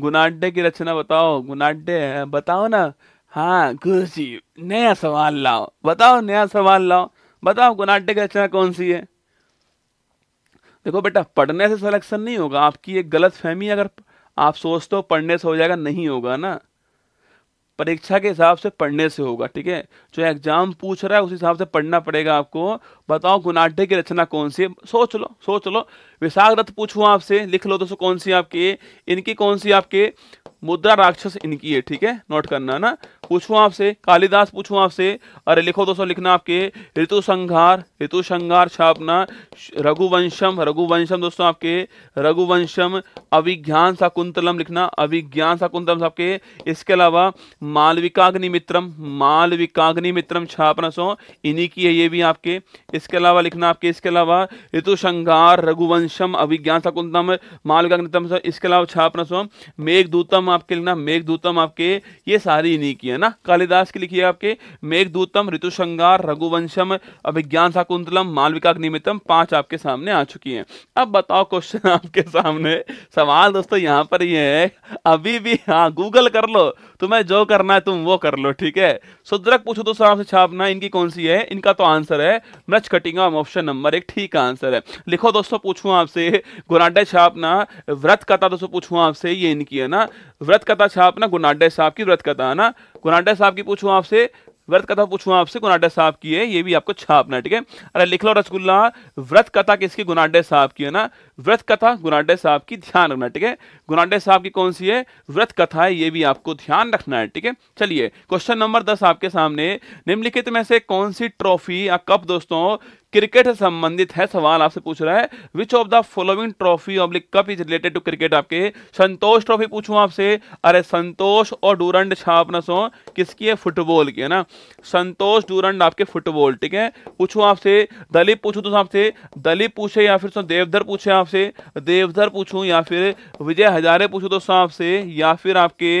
[SPEAKER 1] गुनाडे की रचना बताओ गुनाडे बताओ ना हाँ गुरु जी नया सवाल लाओ बताओ नया सवाल लाओ बताओ गुनाडे की रचना कौन सी है देखो बेटा पढ़ने से सिलेक्शन नहीं होगा आपकी एक गलत फहमी अगर आप सोचते हो पढ़ने से हो जाएगा नहीं होगा ना परीक्षा के हिसाब से पढ़ने से होगा ठीक है जो एग्जाम पूछ रहा है उस हिसाब से पढ़ना पड़ेगा आपको बताओ गुनाटे की रचना कौन सी है सोच लो सोच लो विशाख रथ पूछू आपसे लिख लो दोस्तों कौन सी आपकी इनकी कौन सी आपके मुद्रा राक्षस इनकी है ठीक है नोट करना ना पूछूं आपसे कालिदास पूछूं आपसे अरे लिखो दोस्तों लिखना आपके ऋतु संघार ऋतु संघार छापना रघुवंशम रघुवंशम दोस्तों आपके रघुवंशम अभिज्ञान शाकुंतलम लिखना अभिज्ञान शाकुंतलम आपके इसके अलावा मालविकाग्नि मालविकाग्नि मित्रम छापना सो इन्हीं की है ये भी आपके इसके अलावा लिखना आपके इसके अलावा ऋतु संघार रघुवंशम अभिज्ञान शाकुंतलम मालविकाग्नितम इसके अलावा छापना सो दूतम आपके लिखना मेघ दूतम आपके ये सारी इन्हीं की है ना कालिदास की लिखी है आपके मेघदूतम ऋतुशंगार रघुवंशम अभिज्ञान शाकुंतलम मालविका निमित्तम पांच आपके सामने आ चुकी हैं अब बताओ क्वेश्चन आपके सामने सवाल दोस्तों यहाँ पर ये है अभी भी हाँ गूगल कर लो तुम्हें जो करना है तुम वो कर लो ठीक है सुद्रक पूछो तो सांप से छापना इनकी कौन सी है इनका तो आंसर है मृच कटिंगा ऑप्शन नंबर एक ठीक आंसर है लिखो दोस्तों पूछू आपसे गुनाडे छापना व्रत कथा दोस्तों पूछू आपसे ये इनकी है ना व्रत कथा छापना गुनाडे साहब की व्रत कथा है ना कुनाडा साहब की पूछू आपसे व्रत कथा पूछूँ आपसे गुनाडे साहब की है ये भी आपको छापना है ठीक है अरे लिख लो रसगुल्ला व्रत कथा किसकी गुनाडे साहब की है ना व्रत कथा गुनाडे साहब की ध्यान रखना ठीक है गुनाडे साहब की कौन सी है व्रत कथा है ये भी आपको ध्यान रखना है ठीक है चलिए क्वेश्चन नंबर दस आपके सामने निम्नलिखित में से कौन सी ट्रॉफी या कप दोस्तों क्रिकेट से संबंधित है सवाल आपसे पूछ रहा है which of the following trophy oblique cup is related to cricket आपके संतोष ट्रॉफी पूछूं आपसे अरे संतोष और डूरंड सो किसकी है फुटबॉल की है ना संतोष डूरंड आपके फुटबॉल ठीक है पूछूं आपसे दलीप पूछूं तो आपसे दलीप पूछे या फिर देवधर पूछे आपसे देवधर पूछूं या फिर विजय हजारे पूछूं दोस्तों आपसे या फिर आपके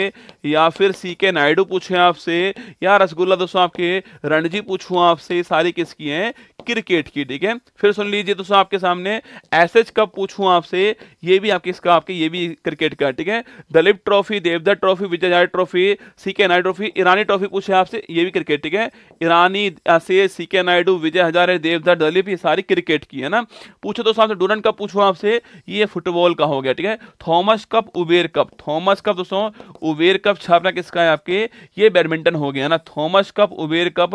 [SPEAKER 1] या फिर सी के नायडू पूछे आपसे या रसगुल्ला दोस्तों आपके रणजी पूछूं आपसे सारी किसकी है क्रिकेट सेट की ठीक है फिर सुन लीजिए दोस्तों आपके सामने एस एच कप पूछू आपसे ये भी आपके इसका आपके ये भी क्रिकेट का ठीक है Duleep trophy Devdatt trophy Vijay trophy C K Naidu trophy ईरानी ट्रॉफी पूछे आपसे ये भी क्रिकेट ठीक है ईरानी uh, से सी के नायडू विजय हजारे देवदत्त दलीप ये सारी क्रिकेट की है ना पूछो दोस्तों आपसे डूरन कप पूछू आपसे ये फुटबॉल का हो गया ठीक है Thomas cup Uber cup Thomas cup दोस्तों उबेर कप छापना किसका है आपके ये बैडमिंटन हो गया ना Thomas cup Uber cup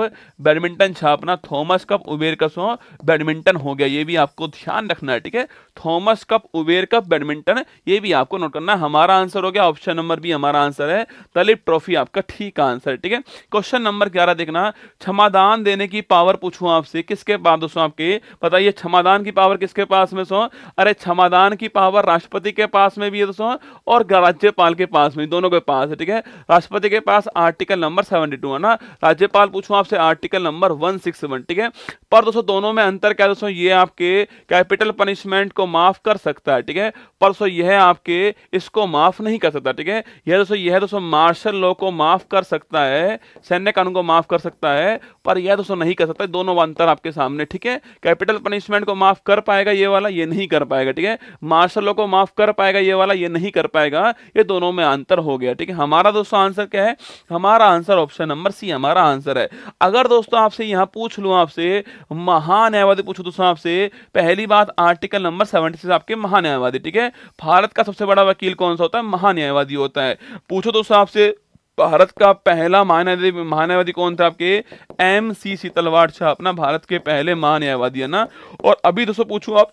[SPEAKER 1] badminton छापना Thomas cup Uber cup so badminton हो गया ये भी आपको ध्यान रखना है ठीक है Thomas cup Uber cup badminton ये भी आपको नोट करना है हमारा आंसर हो गया ऑप्शन नंबर बी हमारा आंसर है तलिप ट्रॉफी आपका ठीक आंसर है ठीक है क्वेश्चन नंबर ग्यारह देखना क्षमादान देने की पावर पूछूं आपसे किसके पास दोस्तों आपके बताइए क्षमादान की पावर किसके पास में सो अरे क्षमादान की पावर राष्ट्रपति के पास में भी है दोस्तों और राज्यपाल के पास में दोनों के पास है ठीक है राष्ट्रपति के पास आर्टिकल नंबर सेवेंटी है ना राज्यपाल पूछू आपसे आर्टिकल नंबर वन ठीक है पर दोस्तों दोनों में अंतर क्या दोस्तों ये आपके कैपिटल पनिशमेंट को माफ कर सकता है ठीक है पर दोस्तों यह आपके इसको माफ नहीं कर सकता ठीक है यह दोस्तों यह दोस्तों मार्शल लॉ को माफ कर सकता है सैन्य कानून को माफ कर सकता है पर यह दोस्तों नहीं कर सकता दोनों अंतर आपके सामने ठीक है कैपिटल पनिशमेंट को माफ कर पाएगा ये वाला ये नहीं कर पाएगा ठीक है मार्शल लॉ को माफ कर पाएगा ये वाला ये नहीं कर पाएगा ये दोनों में अंतर हो गया ठीक है हमारा दोस्तों आंसर क्या है हमारा आंसर ऑप्शन नंबर सी हमारा आंसर है अगर दोस्तों आपसे यहां पूछ लू आपसे महा महान्यायवादी पूछो दोस्तों आपसे पहली बात आर्टिकल नंबर सेवेंटी सिक्स आपके महान्यायवादी ठीक है भारत का सबसे बड़ा वकील कौन सा होता है महान्यायवादी होता है पूछो दोस्तों आपसे भारत का पहला महान्यायवादी महान्यायवादी कौन था आपके एम सी सीतलवाड़ छा अपना भारत के पहले महान्यायवादी है ना और अभी दोस्तों पूछूं आप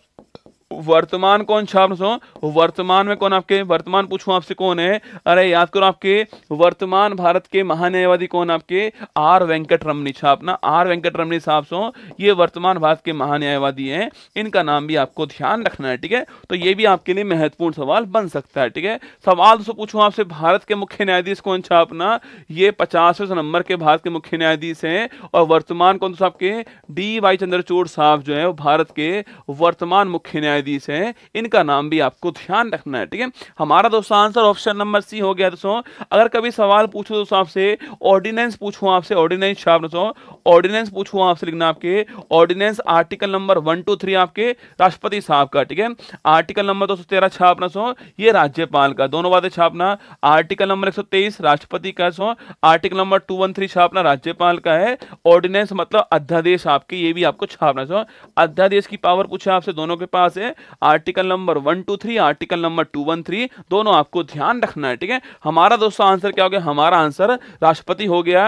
[SPEAKER 1] वर्तमान कौन छाप सो वर्तमान में कौन आपके वर्तमान पूछू आपसे कौन है अरे याद करो आपके वर्तमान भारत के महान्यायवादी कौन आपके आर वेंकट रमनी छाप ना आर वेंकट रमनी साहब सो ये वर्तमान भारत के महान्यायवादी हैं इनका नाम भी आपको ध्यान रखना है ठीक है तो ये भी आपके लिए महत्वपूर्ण सवाल बन सकता है ठीक है सवाल दोस्तों पूछू आपसे भारत के मुख्य न्यायाधीश कौन छापना ये पचासवें नंबर के भारत के मुख्य न्यायाधीश है और वर्तमान कौन तो आपके डी वाई चंद्रचूड़ साहब जो है भारत के वर्तमान मुख्य न्यायाधीश न्यायाधीश हैं इनका नाम भी आपको ध्यान रखना है ठीक है हमारा दोस्तों आंसर ऑप्शन नंबर सी हो गया दोस्तों अगर कभी सवाल पूछो दोस्तों आपसे ऑर्डिनेंस पूछूँ आपसे ऑर्डिनेंस छाप दोस्तों ऑर्डिनेंस पूछूँ आपसे लिखना आपके ordinance article number one two three आपके राष्ट्रपति साहब का ठीक है आर्टिकल नंबर दो सौ तेरह छापना सो ये राज्यपाल का दोनों बातें छापना आर्टिकल नंबर एक सौ तेईस राष्ट्रपति का so article number two one three छापना राज्यपाल का है ऑर्डिनेंस मतलब अध्यादेश आपके ये भी आपको छापना सो अध्यादेश की पावर पूछा आपसे दोनों के पास है है article number one two three article number two one three दोनों आपको ध्यान रखना है ठीक है हमारा दोस्तों आंसर क्या हो गया हमारा आंसर राष्ट्रपति हो गया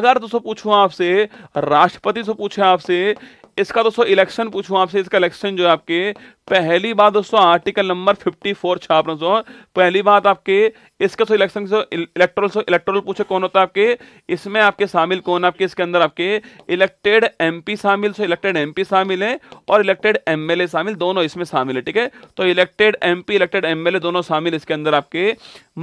[SPEAKER 1] अगर दोस्तों पूछूं आपसे राष्ट्रपति से पूछे आपसे इसका दोस्तों इलेक्शन पूछू आपसे इसका इलेक्शन जो है आपके पहली बात दोस्तों आर्टिकल नंबर 54 छाप रहा पहली बात आपके इसके so election electoral so electoral पूछे कौन होता है आपके इसमें आपके शामिल कौन आपके इसके अंदर आपके इलेक्टेड एमपी शामिल सो इलेक्टेड एमपी शामिल है और इलेक्टेड एमएलए शामिल दोनों इसमें शामिल है ठीक है तो इलेक्टेड एमपी इलेक्टेड एमएलए दोनों शामिल इसके अंदर आपके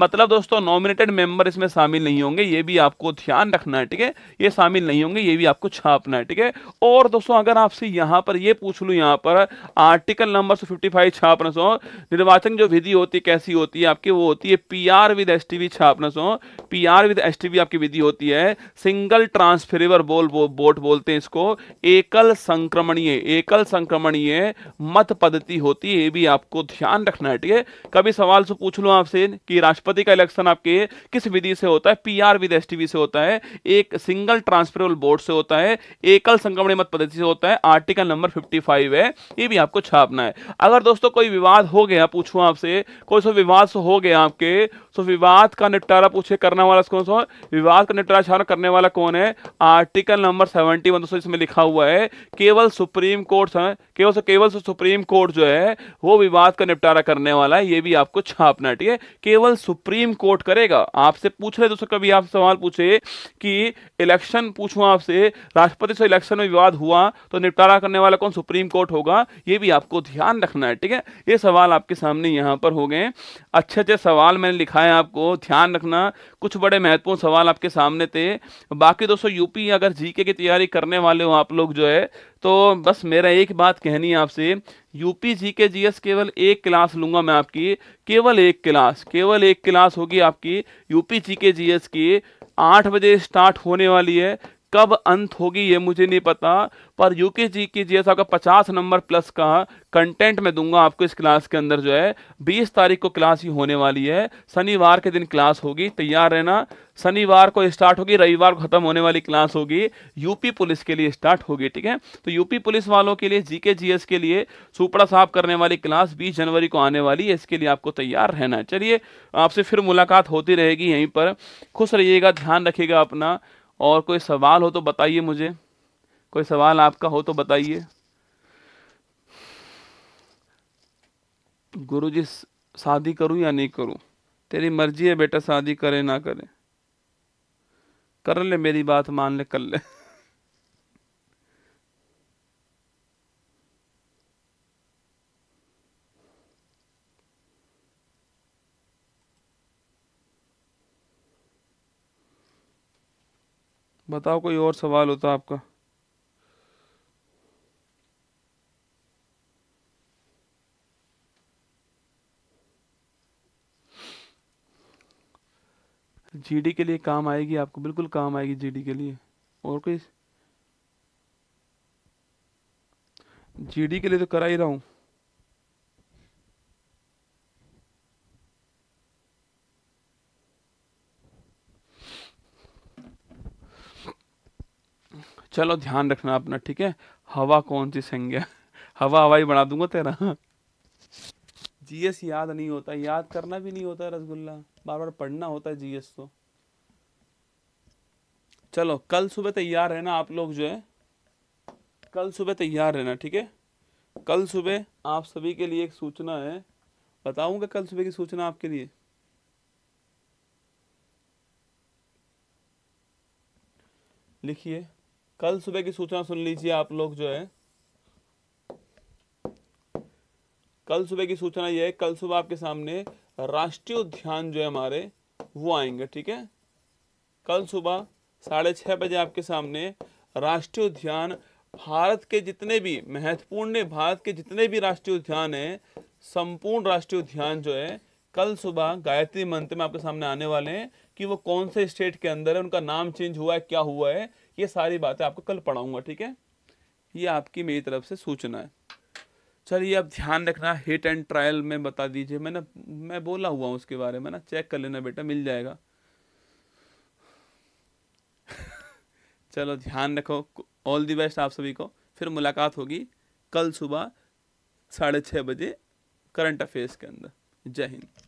[SPEAKER 1] मतलब दोस्तों नॉमिनेटेड मेंबर इसमें शामिल नहीं होंगे ये भी आपको ध्यान रखना है ठीक है ये शामिल नहीं होंगे ये भी आपको छापना है ठीक है और दोस्तों अगर अगर आपसे यहाँ पर ये पूछ लूँ यहाँ पर आर्टिकल नंबर फिफ्टी फाइव छापना सो निर्वाचन जो विधि होती है कैसी होती है आपकी वो होती है P R with S T V छापना सो P R with S T V आपकी विधि होती है सिंगल ट्रांसफरेबर बोल वोट बोट बोलते हैं इसको एकल संक्रमणीय एकल संक्रमणीय मत पद्धति होती है ये भी आपको ध्यान रखना है ठीक है कभी सवाल से पूछ लूँ आपसे कि राष्ट्रपति का इलेक्शन आपके किस विधि से होता है P R with S T V से होता है एक सिंगल ट्रांसफरेबल बोर्ड से होता है एकल संक्रमणीय मत पद्धति से होता है होता है आर्टिकल नंबर 55 है ये भी आपको छापना है अगर दोस्तों कोई विवाद हो गया पूछूं आपसे कोई सो विवाद सो हो गया आपके सो विवाद का निपटारा पूछे करने वाला कौन सो विवाद का निपटारा करने वाला कौन है आर्टिकल नंबर सेवेंटी वन दोस्तों इसमें लिखा हुआ है केवल सुप्रीम कोर्ट केवल से केवल से सुप्रीम कोर्ट जो है वो विवाद का निपटारा करने वाला है ये भी आपको छापना है ठीक है केवल सुप्रीम कोर्ट करेगा आपसे पूछ रहे दोस्तों कभी आप सवाल पूछे कि इलेक्शन पूछूं आपसे राष्ट्रपति से इलेक्शन में विवाद हुआ तो तो निपटारा करने वाला कौन सुप्रीम कोर्ट होगा ये भी आपको ध्यान रखना है ठीक है ये सवाल आपके सामने यहाँ पर हो गए अच्छे अच्छे सवाल मैंने लिखा है आपको ध्यान रखना कुछ बड़े महत्वपूर्ण सवाल आपके सामने थे बाकी दोस्तों यूपी अगर जीके की तैयारी करने वाले हो आप लोग जो है तो बस मेरा एक बात कहनी है आपसे यूपी जी के जी केवल एक क्लास लूंगा मैं आपकी केवल एक क्लास केवल एक क्लास होगी आपकी यूपी जी के जी की आठ बजे स्टार्ट होने वाली है कब अंत होगी ये मुझे नहीं पता पर यूके जी की जी आपका पचास नंबर प्लस का कंटेंट मैं दूंगा आपको इस क्लास के अंदर जो है बीस तारीख को क्लास ही होने वाली है शनिवार के दिन क्लास होगी तैयार रहना शनिवार को स्टार्ट होगी रविवार को खत्म होने वाली क्लास होगी यूपी पुलिस के लिए स्टार्ट होगी ठीक है तो यूपी पुलिस वालों के लिए जीके जीएस के लिए सुपड़ा साफ करने वाली क्लास बीस जनवरी को आने वाली है इसके लिए आपको तैयार रहना है चलिए आपसे फिर मुलाकात होती रहेगी यहीं पर खुश रहिएगा ध्यान रखिएगा अपना और कोई सवाल हो तो बताइए मुझे कोई सवाल आपका हो तो बताइए गुरु जी शादी करूं या नहीं करूं तेरी मर्जी है बेटा शादी करे ना करे कर ले मेरी बात मान ले कर ले बताओ कोई और सवाल होता तो आपका जीडी के लिए काम आएगी आपको बिल्कुल काम आएगी जीडी के लिए और कोई जीडी के लिए तो करा ही रहा हूं चलो ध्यान रखना अपना ठीक है हवा कौन सी संज्ञा हवा हवाई बना दूंगा तेरा जीएस याद नहीं होता याद करना भी नहीं होता रसगुल्ला बार बार पढ़ना होता है जीएस तो चलो कल सुबह तैयार रहना आप लोग जो है कल सुबह तैयार रहना ठीक है कल सुबह आप सभी के लिए एक सूचना है बताऊंगा कल सुबह की सूचना आपके लिए लिखिए कल सुबह की सूचना सुन लीजिए आप लोग जो है कल सुबह की सूचना यह है कल सुबह आपके सामने राष्ट्रीय उद्यान जो है हमारे वो आएंगे ठीक है कल सुबह साढ़े छह बजे आपके सामने राष्ट्रीय उद्यान भारत के जितने भी महत्वपूर्ण ने भारत के जितने भी राष्ट्रीय उद्यान है संपूर्ण राष्ट्रीय उद्यान जो है कल सुबह गायत्री मंत्र में आपके सामने आने वाले हैं कि वो कौन से स्टेट के अंदर है उनका नाम चेंज हुआ है क्या हुआ है ये सारी बातें आपको कल पढ़ाऊंगा ठीक है ये आपकी मेरी तरफ से सूचना है चलिए आप ध्यान रखना हिट एंड ट्रायल में बता दीजिए मैंने मैं बोला हुआ हूँ उसके बारे में ना चेक कर लेना बेटा मिल जाएगा चलो ध्यान रखो ऑल दी बेस्ट आप सभी को फिर मुलाकात होगी कल सुबह साढ़े छः बजे करंट अफेयर्स के अंदर जय हिंद